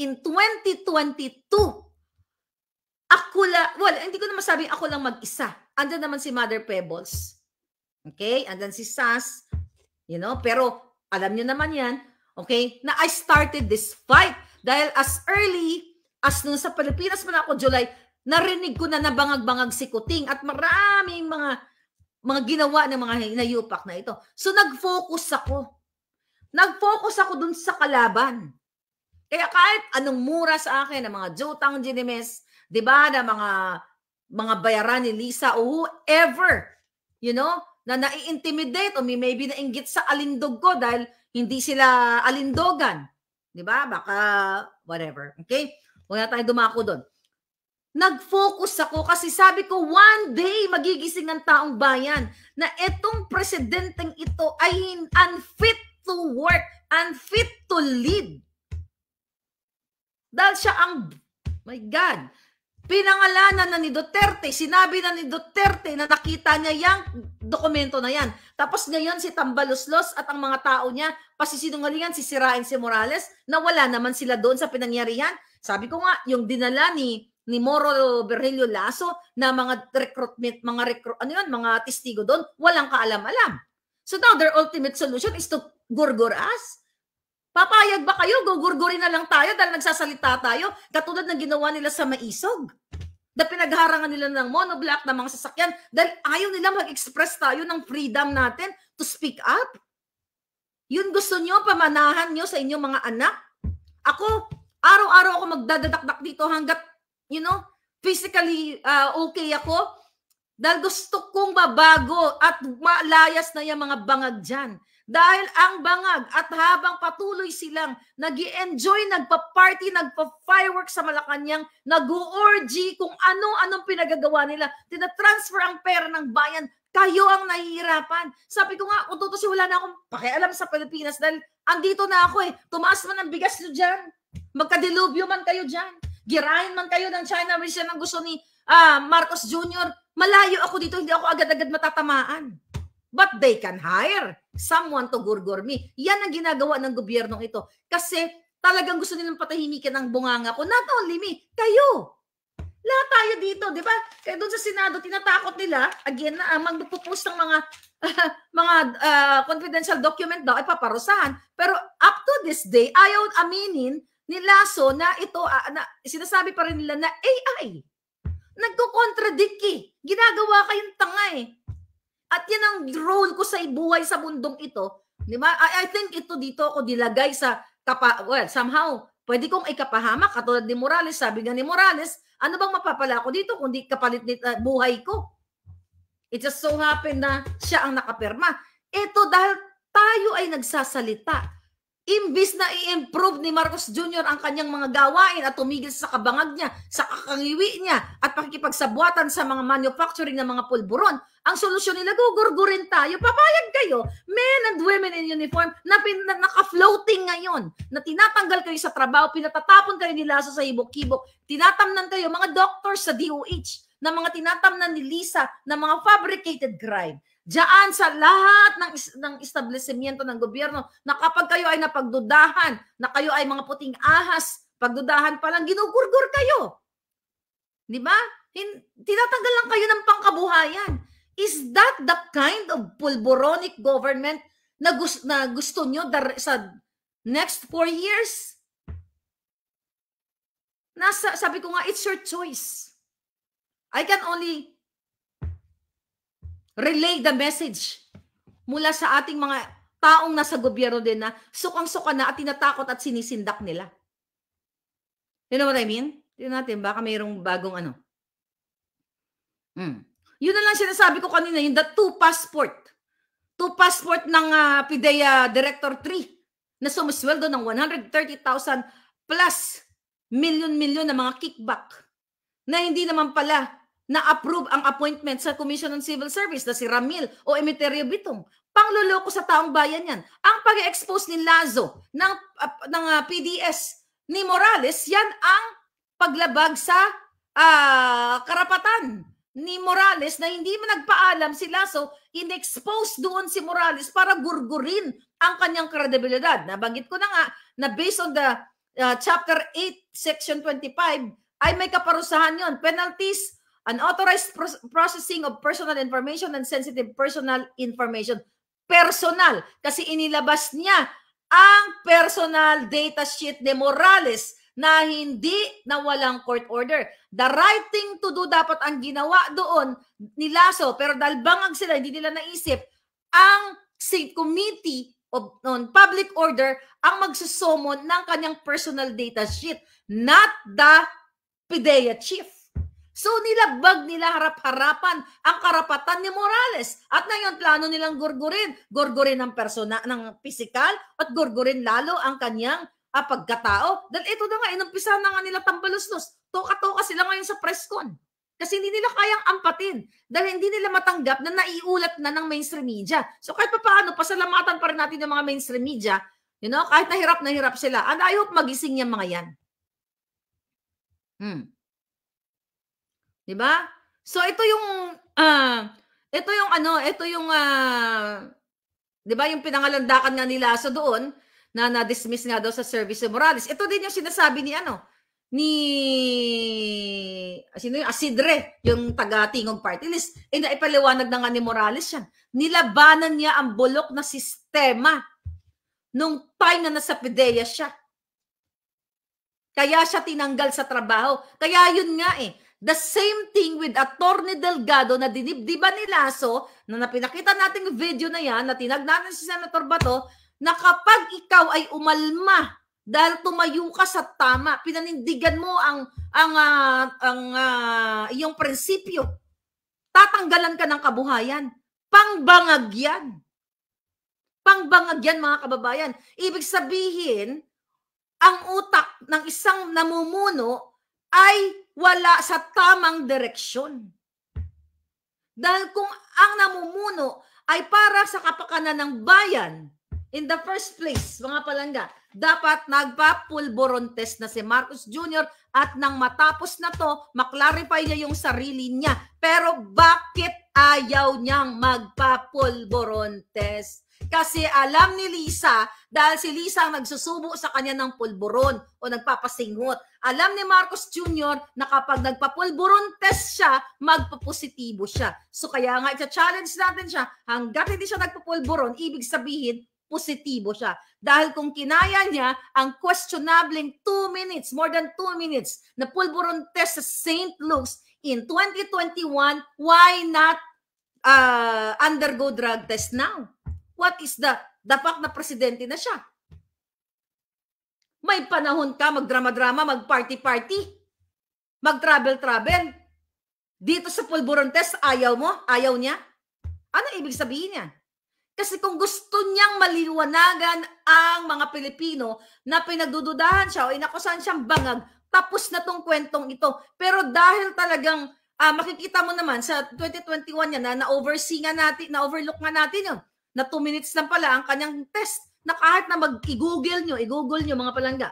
A: in 2022, ako la, well, hindi ko na masabi ako lang mag-isa. Andan naman si Mother Pebbles. Okay? Andan si Sas. You know? Pero alam niyo naman yan. Okay? Na I started this fight. Dahil as early As nun sa Pilipinas man ako July, narinig ko na nabangag-bangag si Kuting at maraming mga mga ginawa ng mga hinayupak na ito. So nag-focus ako. Nag-focus ako dun sa kalaban. Kaya kahit anong mura sa akin ng mga Jotang Ginimes, 'di ba, na mga mga bayaran ni Lisa o whoever, you know, na nai-intimidate o maybe nainggit sa alindog ko dahil hindi sila alindogan. 'Di ba? Baka whatever. Okay? Huwag na tayo dumako doon. Nag-focus ako kasi sabi ko, one day magigising ang taong bayan na etong presidenteng ito ay unfit to work, unfit to lead. Dahil siya ang, my God, pinangalanan na ni Duterte, sinabi na ni Duterte na nakita niya yung dokumento na yan. Tapos ngayon si Tambaloslos at ang mga tao niya, pasisinungalingan, sisirain si Morales, na wala naman sila doon sa pinangyarihan. Sabi ko nga, yung dinala ni ni Moro Berhelio Lasso na mga recruitment, mga recruit, ano yun, mga testigo doon, walang kaalam-alam. So now their ultimate solution is to gurgur us. Papayag ba kayo? Gugurgurin na lang tayo dahil nagsasalita tayo katulad ng ginawa nila sa Maisog na pinagharangan nila ng monoblock ng mga sasakyan dahil ayaw nila mag-express tayo ng freedom natin to speak up. Yun gusto nyo, pamanahan nyo sa inyong mga anak. Ako, araw-araw ako magdadadakdak dito hanggat, you know, physically uh, okay ako. Dahil gusto kong mabago at malayas na yung mga bangag dyan. Dahil ang bangag at habang patuloy silang nag enjoy nagpa-party, nagpa firework sa Malacanang, nag-orgy kung ano-anong pinagagawa nila, tinatransfer ang pera ng bayan, kayo ang nahihirapan. Sabi ko nga, kung si wala na akong pakialam sa Pilipinas dahil andito na ako eh. Tumaas man ang bigas nyo dyan. Magkadilubyo man kayo dyan. Girain man kayo ng China, Russia ng gusto ni uh, Marcos Jr. Malayo ako dito, hindi ako agad-agad matatamaan. But they can hire someone to gurgur me. Yan ang ginagawa ng gobyernong ito. Kasi talagang gusto nilang patahimikin ang bunganga ko. Not only me, kayo. Lahat tayo dito, di ba? Kaya doon sa Senado, tinatakot nila, again, na uh, ah, magpupost ng mga uh, *laughs* mga uh, confidential document daw ay paparusahan. Pero up to this day, ayaw aminin nilaso na ito, uh, na, sinasabi pa rin nila na AI. Nagko-contradict eh. Ginagawa kayong tanga eh. At yan ang role ko sa buhay sa mundong ito. Di ba? I, I think ito dito ako dilagay sa kapa, well, somehow, pwede kong ikapahamak katulad ni Morales. Sabi nga ni Morales, ano bang mapapala ko dito kundi kapalit ni uh, buhay ko? It just so happened na siya ang nakapirma. Ito dahil tayo ay nagsasalita Imbis na i-improve ni Marcos Jr. ang kanyang mga gawain at tumigil sa kabangag niya, sa kakangiwi niya, at pakikipagsabwatan sa mga manufacturing ng mga pulburon, ang solusyon nila, gugurgurin tayo. Papayag kayo, men and women in uniform, na, pin, naka-floating ngayon, na tinatanggal kayo sa trabaho, pinatatapon kayo nila sa hibok kibok tinatamnan kayo, mga doctors sa DOH, na mga tinatamnan ni Lisa, na mga fabricated crime Diyan sa lahat ng, ng establishmento ng gobyerno na kapag kayo ay napagdudahan, na kayo ay mga puting ahas, pagdudahan pa lang, ginugurgur kayo. Di ba? tinatanggal lang kayo ng pangkabuhayan. Is that the kind of pulboronic government na, gus- na gusto nyo sa next four years? Nasa, sabi ko nga, it's your choice. I can only relay the message mula sa ating mga taong nasa gobyerno din na sukang-suka na at tinatakot at sinisindak nila. You know what I mean? Tignan natin, baka mayroong bagong ano. Mm. Yun na lang sinasabi ko kanina, yung the two passport. Two passport ng uh, PIDEA Director 3 na sumusweldo ng 130,000 plus million-million na mga kickback na hindi naman pala na-approve ang appointment sa Commission on Civil Service na si Ramil o Emeterio Bitong. Pangluloko sa taong bayan yan. Ang pag-expose ni Lazo ng, uh, ng uh, ah, PDS ni Morales, yan ang paglabag sa uh, karapatan ni Morales na hindi mo nagpaalam si Lazo, inexpose doon si Morales para gurgurin ang kanyang kredibilidad. Nabanggit ko na nga na based on the uh, Chapter 8, Section 25, ay may kaparusahan yon penalties unauthorized processing of personal information and sensitive personal information. Personal. Kasi inilabas niya ang personal data sheet ni Morales na hindi na walang court order. The right thing to do dapat ang ginawa doon ni Lasso pero dahil bangag sila, hindi nila naisip ang State Committee of, on Public Order ang magsusumon ng kanyang personal data sheet, not the PIDEA chief. So nilagbag nila harap-harapan ang karapatan ni Morales. At ngayon plano nilang gurgurin. Gurgurin ang persona ng pisikal at gurgurin lalo ang kanyang ah, pagkatao. Dahil ito na nga, inumpisa na nga nila tambalusnos. Toka-toka sila ngayon sa presscon. Kasi hindi nila kayang ampatin. Dahil hindi nila matanggap na naiulat na ng mainstream media. So kahit pa paano, pasalamatan pa rin natin ng mga mainstream media. You know, kahit nahirap, nahirap sila. And I hope magising yung mga yan. Hmm. 'Di ba? So ito yung uh, ito yung ano, ito yung uh, 'di ba yung pinangalandakan nga nila sa so doon na na-dismiss nga daw sa service ni Morales. Ito din yung sinasabi ni ano ni ah, sino yung Asidre, yung taga Tingog Party List. Eh naipaliwanag na nga ni Morales yan. Nilabanan niya ang bulok na sistema nung time na nasa PDEA siya. Kaya siya tinanggal sa trabaho. Kaya yun nga eh The same thing with Attorney Delgado na dinibdiban ni Lasso na napinakita nating video na yan na tinagdanan si Senator Bato na kapag ikaw ay umalma dahil tumayo ka sa tama, pinanindigan mo ang ang uh, ang uh, iyong prinsipyo. Tatanggalan ka ng kabuhayan. Pangbangag yan. Pangbangag yan mga kababayan. Ibig sabihin, ang utak ng isang namumuno ay wala sa tamang direksyon. Dahil kung ang namumuno ay para sa kapakanan ng bayan, in the first place, mga palangga, dapat nagpa-pulboron test na si Marcos Jr. at nang matapos na to, maklarify niya yung sarili niya. Pero bakit ayaw niyang magpa-pulboron test? Kasi alam ni Lisa, dahil si Lisa ang nagsusubo sa kanya ng pulburon o nagpapasingot. Alam ni Marcos Jr. na kapag nagpapulburon test siya, magpapositibo siya. So kaya nga, i challenge natin siya. Hanggat hindi siya nagpapulburon, ibig sabihin, positibo siya. Dahil kung kinaya niya ang questionabling 2 minutes, more than 2 minutes, na pulburon test sa St. Luke's in 2021, why not uh, undergo drug test now? What is the, the fact na presidente na siya? May panahon ka magdrama-drama, magparty-party, mag-travel-travel. Dito sa pulburon test, ayaw mo? Ayaw niya? Ano ibig sabihin niya? Kasi kung gusto niyang maliwanagan ang mga Pilipino na pinagdududahan siya o inakusahan siyang bangag, tapos na tong kwentong ito. Pero dahil talagang uh, makikita mo naman sa 2021 niya na na-oversee nga natin, na-overlook nga natin yun na 2 minutes lang pala ang kanyang test na kahit na mag-google nyo, i-google nyo mga palangga,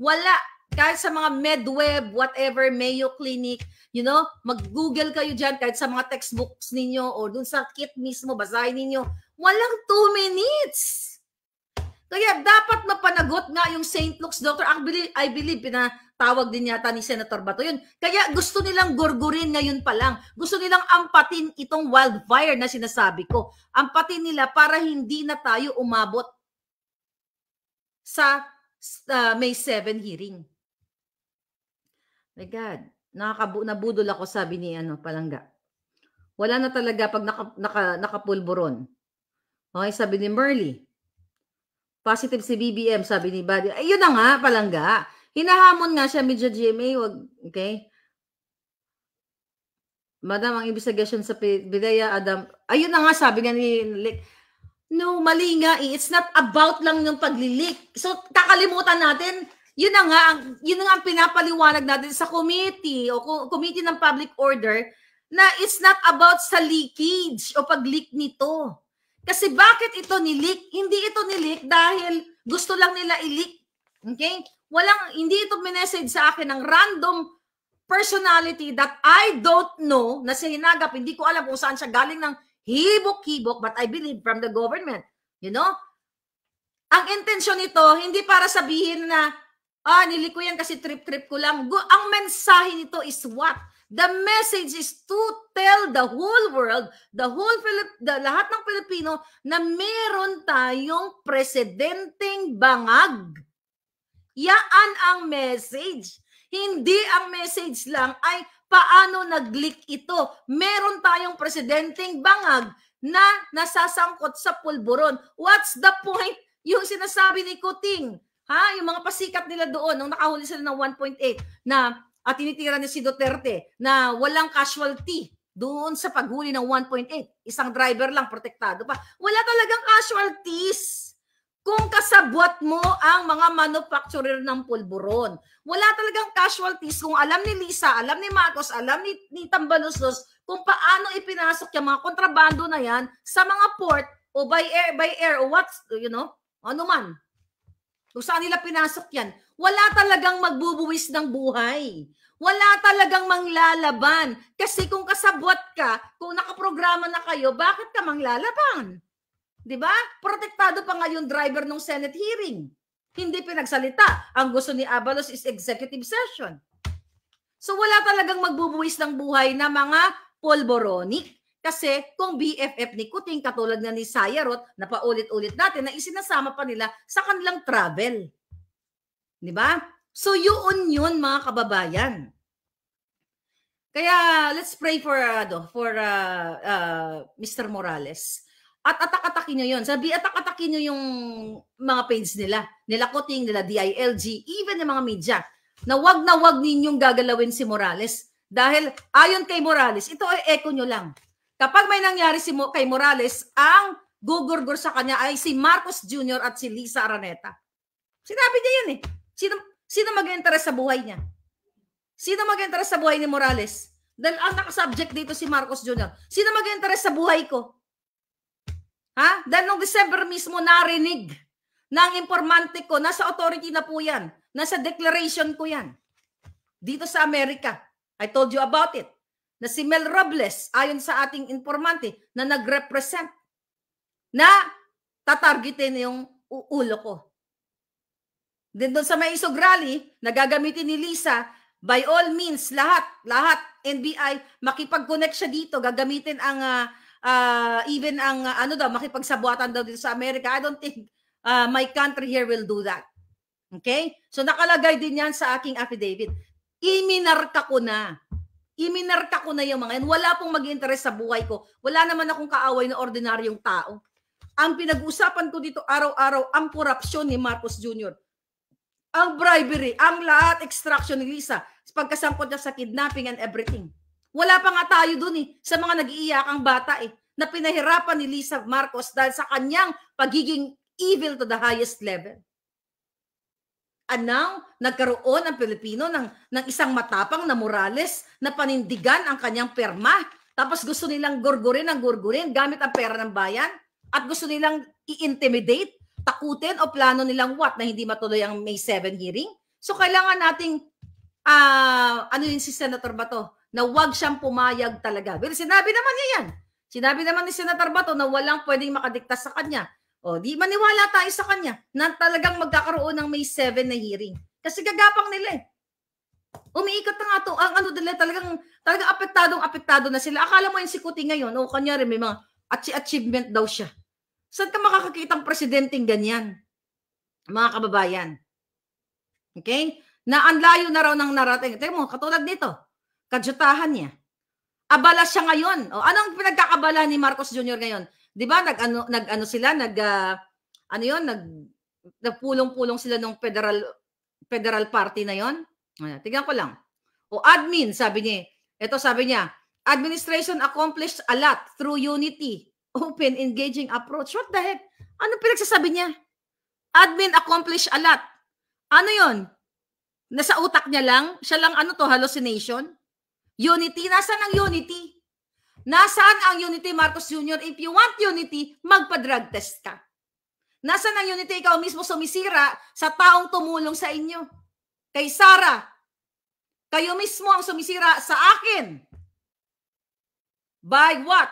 A: wala. Kahit sa mga MedWeb, whatever, Mayo Clinic, you know, mag-google kayo dyan kahit sa mga textbooks ninyo o dun sa kit mismo, basahin ninyo, walang 2 minutes. Kaya dapat mapanagot nga yung St. Luke's Doctor. I I believe pinatawag din yata ni Senator Bato yun. Kaya gusto nilang gurgurin ngayon pa lang. Gusto nilang ampatin itong wildfire na sinasabi ko. Ampatin nila para hindi na tayo umabot sa uh, May 7 hearing. My God, nakakabu nabudol ako sabi ni ano Palangga. Wala na talaga pag naka, naka, nakapulburon. Okay, sabi ni Merly, Positive si BBM, sabi ni Buddy. Ayun na nga, palangga. Hinahamon nga siya, medyo GMA. Wag, okay? Madam, ang investigation sa Bidaya, Adam. Ayun na nga, sabi nga ni Lick. No, mali nga eh. It's not about lang yung paglilik. So, kakalimutan natin. Yun na nga, ang, yun na nga ang pinapaliwanag natin sa committee o committee ng public order na it's not about sa leakage o pag-leak nito. Kasi bakit ito nilik? Hindi ito nilik dahil gusto lang nila ilik. Okay? Walang, hindi ito minessage sa akin ng random personality that I don't know na Hinagap, Hindi ko alam kung saan siya galing ng hibok-hibok but I believe from the government. You know? Ang intensyon nito, hindi para sabihin na, ah, nilik ko yan kasi trip-trip ko lang. Ang mensahe nito is what? The message is to tell the whole world, the whole Filip, the, lahat ng Pilipino na meron tayong presidenteng bangag. Yaan ang message. Hindi ang message lang ay paano nag-leak ito. Meron tayong presidenteng bangag na nasasangkot sa pulburon. What's the point? Yung sinasabi ni Kuting, ha? Yung mga pasikat nila doon, nung nakahuli sila ng 1.8, na at tinitira ni si Duterte na walang casualty doon sa paghuli ng 1.8. Isang driver lang, protektado pa. Wala talagang casualties kung kasabwat mo ang mga manufacturer ng pulburon. Wala talagang casualties kung alam ni Lisa, alam ni Marcos, alam ni, ni Tambaluslos kung paano ipinasok yung mga kontrabando na yan sa mga port o by air, by air o what, you know, ano man. Kung saan nila pinasok yan. Wala talagang magbubuwis ng buhay. Wala talagang manglalaban. Kasi kung kasabwat ka, kung nakaprograma na kayo, bakit ka manglalaban? 'Di ba? Protektado pa nga yung driver ng Senate hearing. Hindi pinagsalita. Ang gusto ni Abalos is executive session. So wala talagang magbubuwis ng buhay na mga polboronic. Kasi kung BFF ni Kuting, katulad na ni Sayarot, na paulit-ulit natin, na isinasama pa nila sa kanilang travel. Di ba? So yun yun mga kababayan. Kaya let's pray for uh, do, ano, for uh, uh, Mr. Morales. At atak-atakin niyo yun. Sabi, atak-atakin niyo yung mga page nila. Nila Kuting, nila DILG, even ng mga media. Na wag na wag ninyong gagalawin si Morales. Dahil ayon kay Morales, ito ay echo nyo lang. Kapag may nangyari si Mo, kay Morales, ang gugurgur sa kanya ay si Marcos Jr. at si Lisa Araneta. Sinabi niya yun eh. Sino, Sino mag-interest sa buhay niya? Sino mag-interest sa buhay ni Morales? Dahil ang nakasubject dito si Marcos Jr. Sino mag-interest sa buhay ko? Ha? Dahil nung December mismo narinig ng informante ko, nasa authority na po yan. Nasa declaration ko yan. Dito sa Amerika. I told you about it. Na si Mel Robles, ayon sa ating informante, na nag-represent na tatargetin yung ulo ko. Then doon sa may isog rally, nagagamitin ni Lisa, by all means, lahat, lahat, NBI, makipag-connect siya dito, gagamitin ang, uh, uh, even ang, uh, ano daw, makipagsabuatan daw dito sa Amerika. I don't think uh, my country here will do that. Okay? So nakalagay din yan sa aking affidavit. Iminarka ko na. Iminarka ko na yung mga yan. Wala pong mag interest sa buhay ko. Wala naman akong kaaway na ordinaryong tao. Ang pinag-uusapan ko dito araw-araw, ang korupsyon ni Marcos Jr ang bribery, ang lahat, extraction ni Lisa, pagkasangkot niya sa kidnapping and everything. Wala pa nga tayo dun eh, sa mga nag-iiyak ang bata eh, na pinahirapan ni Lisa Marcos dahil sa kanyang pagiging evil to the highest level. And nagkaroon ang Pilipino ng, ng isang matapang na Morales na panindigan ang kanyang perma. Tapos gusto nilang gurgurin ang gurgurin gamit ang pera ng bayan. At gusto nilang i-intimidate takutin o plano nilang what na hindi matuloy ang May 7 hearing? So kailangan nating uh, ano yung si Senator Bato na wag siyang pumayag talaga. Pero sinabi naman niya yan. Sinabi naman ni Senator Bato na walang pwedeng makadikta sa kanya. O, di maniwala tayo sa kanya na talagang magkakaroon ng May 7 na hearing. Kasi gagapang nila eh. Umiikot na nga to. Ang ano nila talagang, talagang apektadong apektado na sila. Akala mo yung si sikuti ngayon, o kanyari may mga achievement daw siya. Saan ka makakakita ang presidenteng ganyan? Mga kababayan. Okay? Na ang layo na raw ng narating. Tingnan mo, katulad nito. Kadyutahan niya. Abala siya ngayon. O, anong pinagkakabala ni Marcos Jr. ngayon? 'Di ba? Nag-ano nag ano sila, nag uh, ano 'yon, nag nagpulong-pulong sila ng federal federal party na 'yon. Tingnan ko lang. O admin, sabi niya. Ito sabi niya, administration accomplished a lot through unity open, engaging approach. What the heck? Ano pinagsasabi niya? Admin accomplish a lot. Ano yon? Nasa utak niya lang? Siya lang ano to, hallucination? Unity? Nasaan ang unity? Nasaan ang unity, Marcos Jr.? If you want unity, magpa-drug test ka. Nasaan ang unity? Ikaw mismo sumisira sa taong tumulong sa inyo. Kay Sarah. Kayo mismo ang sumisira sa akin. By what?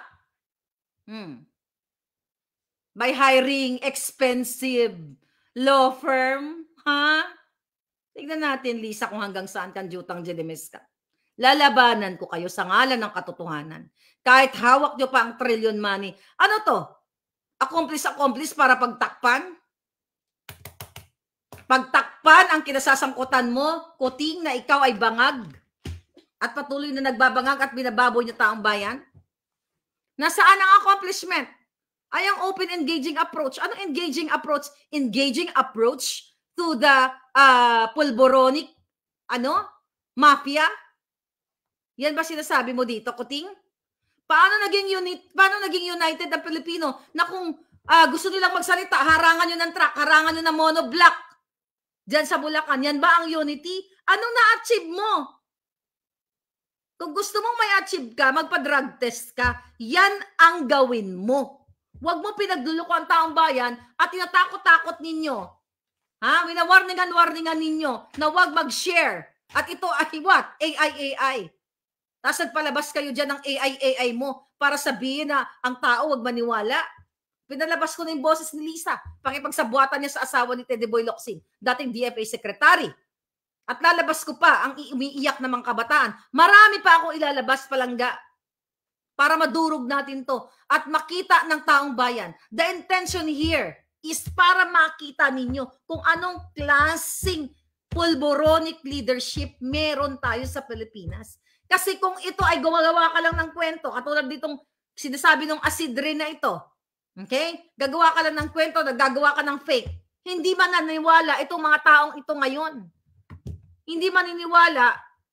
A: Mm. By hiring expensive law firm, ha? Tignan natin, Lisa, kung hanggang saan kang jutang jedemes ka. Lalabanan ko kayo sa ngalan ng katotohanan. Kahit hawak nyo pa ang trillion money. Ano to? Accomplice-accomplice para pagtakpan? Pagtakpan ang kinasasangkutan mo, kuting na ikaw ay bangag at patuloy na nagbabangag at binababoy niya taong bayan? Nasaan ang accomplishment? Ay ang open engaging approach. Anong engaging approach? Engaging approach to the uh, pulboronic ano? Mafia? Yan ba sinasabi mo dito, Kuting? Paano naging unit, paano naging united ang Pilipino na kung uh, gusto nilang magsalita, harangan nyo ng truck, harangan nyo ng monoblock diyan sa Bulacan. Yan ba ang unity? Anong na-achieve mo? Kung gusto mong may achieve ka, magpa-drug test ka, yan ang gawin mo. Huwag mo pinagluloko ang taong bayan at tinatakot-takot ninyo. Ha? minawarningan warningan ninyo na huwag mag-share. At ito ay what? AI-AI. Tapos nagpalabas kayo dyan ng AI-AI mo para sabihin na ang tao huwag maniwala. Pinalabas ko na yung boses ni Lisa. Pakipagsabuatan niya sa asawa ni Teddy Boy Loxin, dating DFA secretary. At lalabas ko pa ang umiiyak namang kabataan. Marami pa ako ilalabas palangga para madurog natin to at makita ng taong bayan. The intention here is para makita ninyo kung anong klasing polboronic leadership meron tayo sa Pilipinas. Kasi kung ito ay gumagawa ka lang ng kwento, katulad ditong sinasabi ng asidre na ito, okay? Gagawa ka lang ng kwento, naggagawa ka ng fake. Hindi man naniwala itong mga taong ito ngayon hindi maniniwala.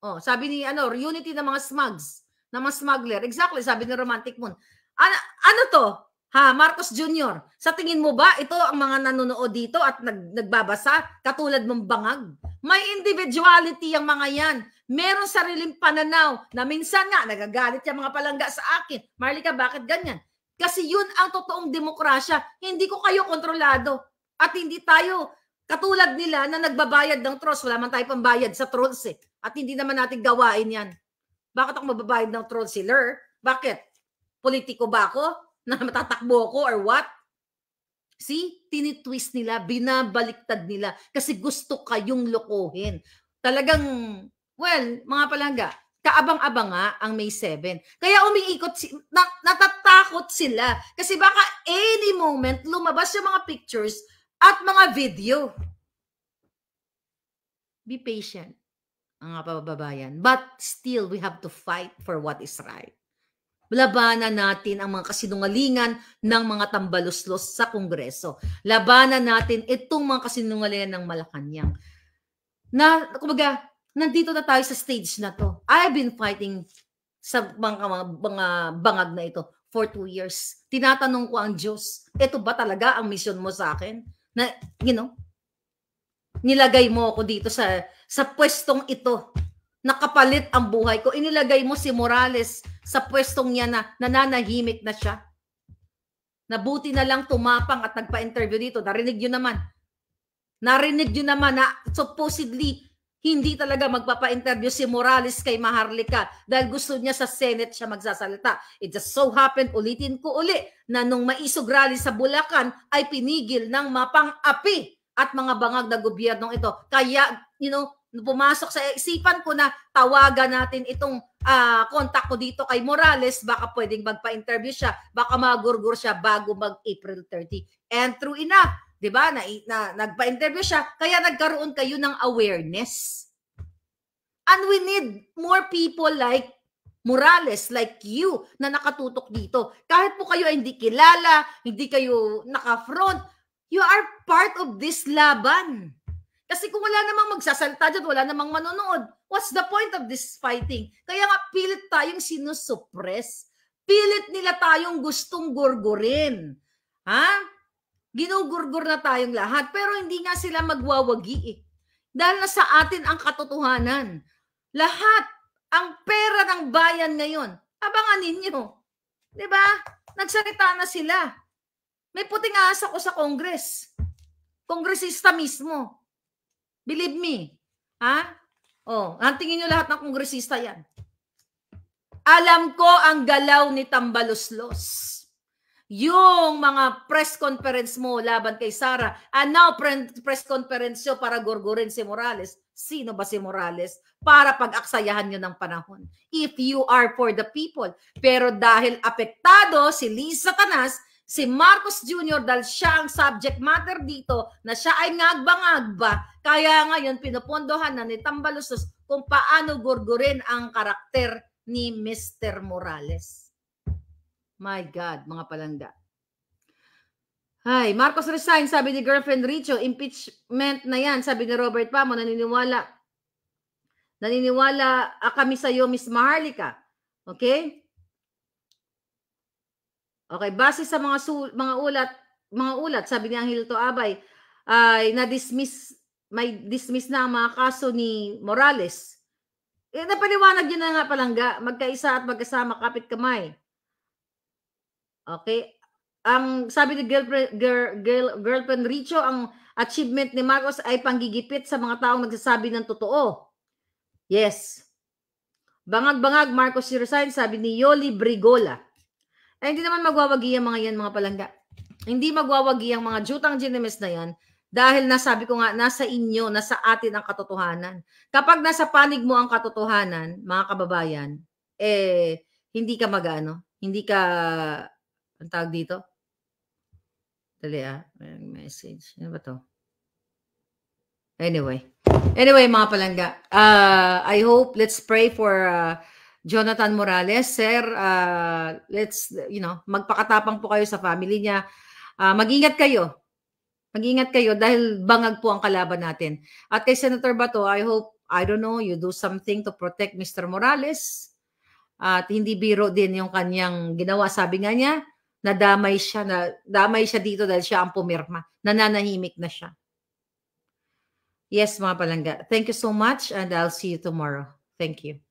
A: Oh, sabi ni ano, unity ng mga smugs, ng mga smuggler. Exactly, sabi ni Romantic Moon. Ano, ano to? Ha, Marcos Jr., sa tingin mo ba ito ang mga nanonood dito at nag, nagbabasa katulad mong bangag? May individuality ang mga yan. Meron sariling pananaw na minsan nga nagagalit yung mga palangga sa akin. Marlika, bakit ganyan? Kasi yun ang totoong demokrasya. Hindi ko kayo kontrolado at hindi tayo Katulad nila na nagbabayad ng trolls, wala man tayo pambayad sa trolls eh. At hindi naman natin gawain yan. Bakit ako mababayad ng troll sealer? Bakit? Politiko ba ako? *laughs* Na matatakbo ako or what? See, tinitwist nila, binabaliktad nila kasi gusto kayong lokohin. Talagang, well, mga palangga, kaabang abang nga ang May 7. Kaya umiikot, si, nat, natatakot sila. Kasi baka any moment, lumabas yung mga pictures at mga video. Be patient, mga pababayan. But still, we have to fight for what is right. Labanan natin ang mga kasinungalingan ng mga tambaluslos sa Kongreso. Labanan natin itong mga kasinungalingan ng Malacanang. Na, kumbaga, nandito na tayo sa stage na to. I've been fighting sa mga, mga, mga bangag na ito for two years. Tinatanong ko ang Diyos, ito ba talaga ang mission mo sa akin? na, you know, nilagay mo ako dito sa, sa pwestong ito. Nakapalit ang buhay ko. Inilagay mo si Morales sa pwestong niya na nananahimik na siya. Nabuti na lang tumapang at nagpa-interview dito. Narinig niyo naman. Narinig niyo naman na supposedly hindi talaga magpapa-interview si Morales kay Maharlika dahil gusto niya sa Senate siya magsasalita. It just so happened, ulitin ko uli, na nung maisog rally sa Bulacan ay pinigil ng mapang-api at mga bangag na gobyernong ito. Kaya, you know, pumasok sa isipan ko na tawagan natin itong uh, contact ko dito kay Morales, baka pwedeng magpa-interview siya, baka magurgur siya bago mag-April 30. And true enough, 'di ba? Na, na nagpa-interview siya, kaya nagkaroon kayo ng awareness. And we need more people like Morales, like you, na nakatutok dito. Kahit po kayo hindi kilala, hindi kayo naka-front, you are part of this laban. Kasi kung wala namang magsasalta dyan, wala namang manonood, what's the point of this fighting? Kaya nga pilit tayong sinusuppress. Pilit nila tayong gustong gurgurin. Ha? Ginugurgur na tayong lahat pero hindi nga sila magwawagi eh. Dahil nasa atin ang katotohanan. Lahat ang pera ng bayan ngayon. Abangan ninyo. 'Di ba? Nagsalita na sila. May puting asa ko sa Congress. Kongresista mismo. Believe me. Ha? Oh, ang tingin nyo lahat ng kongresista yan. Alam ko ang galaw ni Tambaloslos yung mga press conference mo laban kay Sara. And now, press conference yun para gurgurin si Morales. Sino ba si Morales? Para pag-aksayahan nyo ng panahon. If you are for the people. Pero dahil apektado si Liz Satanas, si Marcos Jr. dahil siya ang subject matter dito, na siya ay ngagba kaya ngayon pinupondohan na ni Tambalusos kung paano gurgurin ang karakter ni Mr. Morales. My God, mga palangga. Hi, Marcos resign, sabi ni girlfriend Richo. Impeachment na yan, sabi ni Robert Pamo. Naniniwala. Naniniwala ah, kami sa iyo, Miss Maharlika. Okay? Okay, base sa mga sul- mga ulat, mga ulat, sabi ni Angel Toabay, ay na-dismiss, may dismiss na ang mga kaso ni Morales. Eh, napaliwanag yun na nga palangga, magkaisa at magkasama kapit kamay. Okay? Ang sabi ni girlfriend, girl, girl, girlfriend Richo, ang achievement ni Marcos ay panggigipit sa mga taong nagsasabi ng totoo. Yes. Bangag-bangag Marcos si resign, sabi ni Yoli Brigola. Ay hindi naman magwawagi ang mga yan mga palangga. Hindi magwawagi ang mga jutang ginimis na yan dahil nasabi ko nga, nasa inyo, nasa atin ang katotohanan. Kapag nasa panig mo ang katotohanan, mga kababayan, eh, hindi ka magano, hindi ka ang tawag dito? Dali ah. Message. Ano ba to? Anyway. Anyway, mga palangga. Uh, I hope, let's pray for uh, Jonathan Morales. Sir, uh, let's, you know, magpakatapang po kayo sa family niya. Uh, mag-ingat kayo. Mag-ingat kayo dahil bangag po ang kalaban natin. At kay Senator Bato, I hope, I don't know, you do something to protect Mr. Morales. At hindi biro din yung kanyang ginawa. Sabi nga niya, nadamay siya na damay siya dito dahil siya ang pumirma. Nananahimik na siya. Yes, mga palangga. Thank you so much and I'll see you tomorrow. Thank you.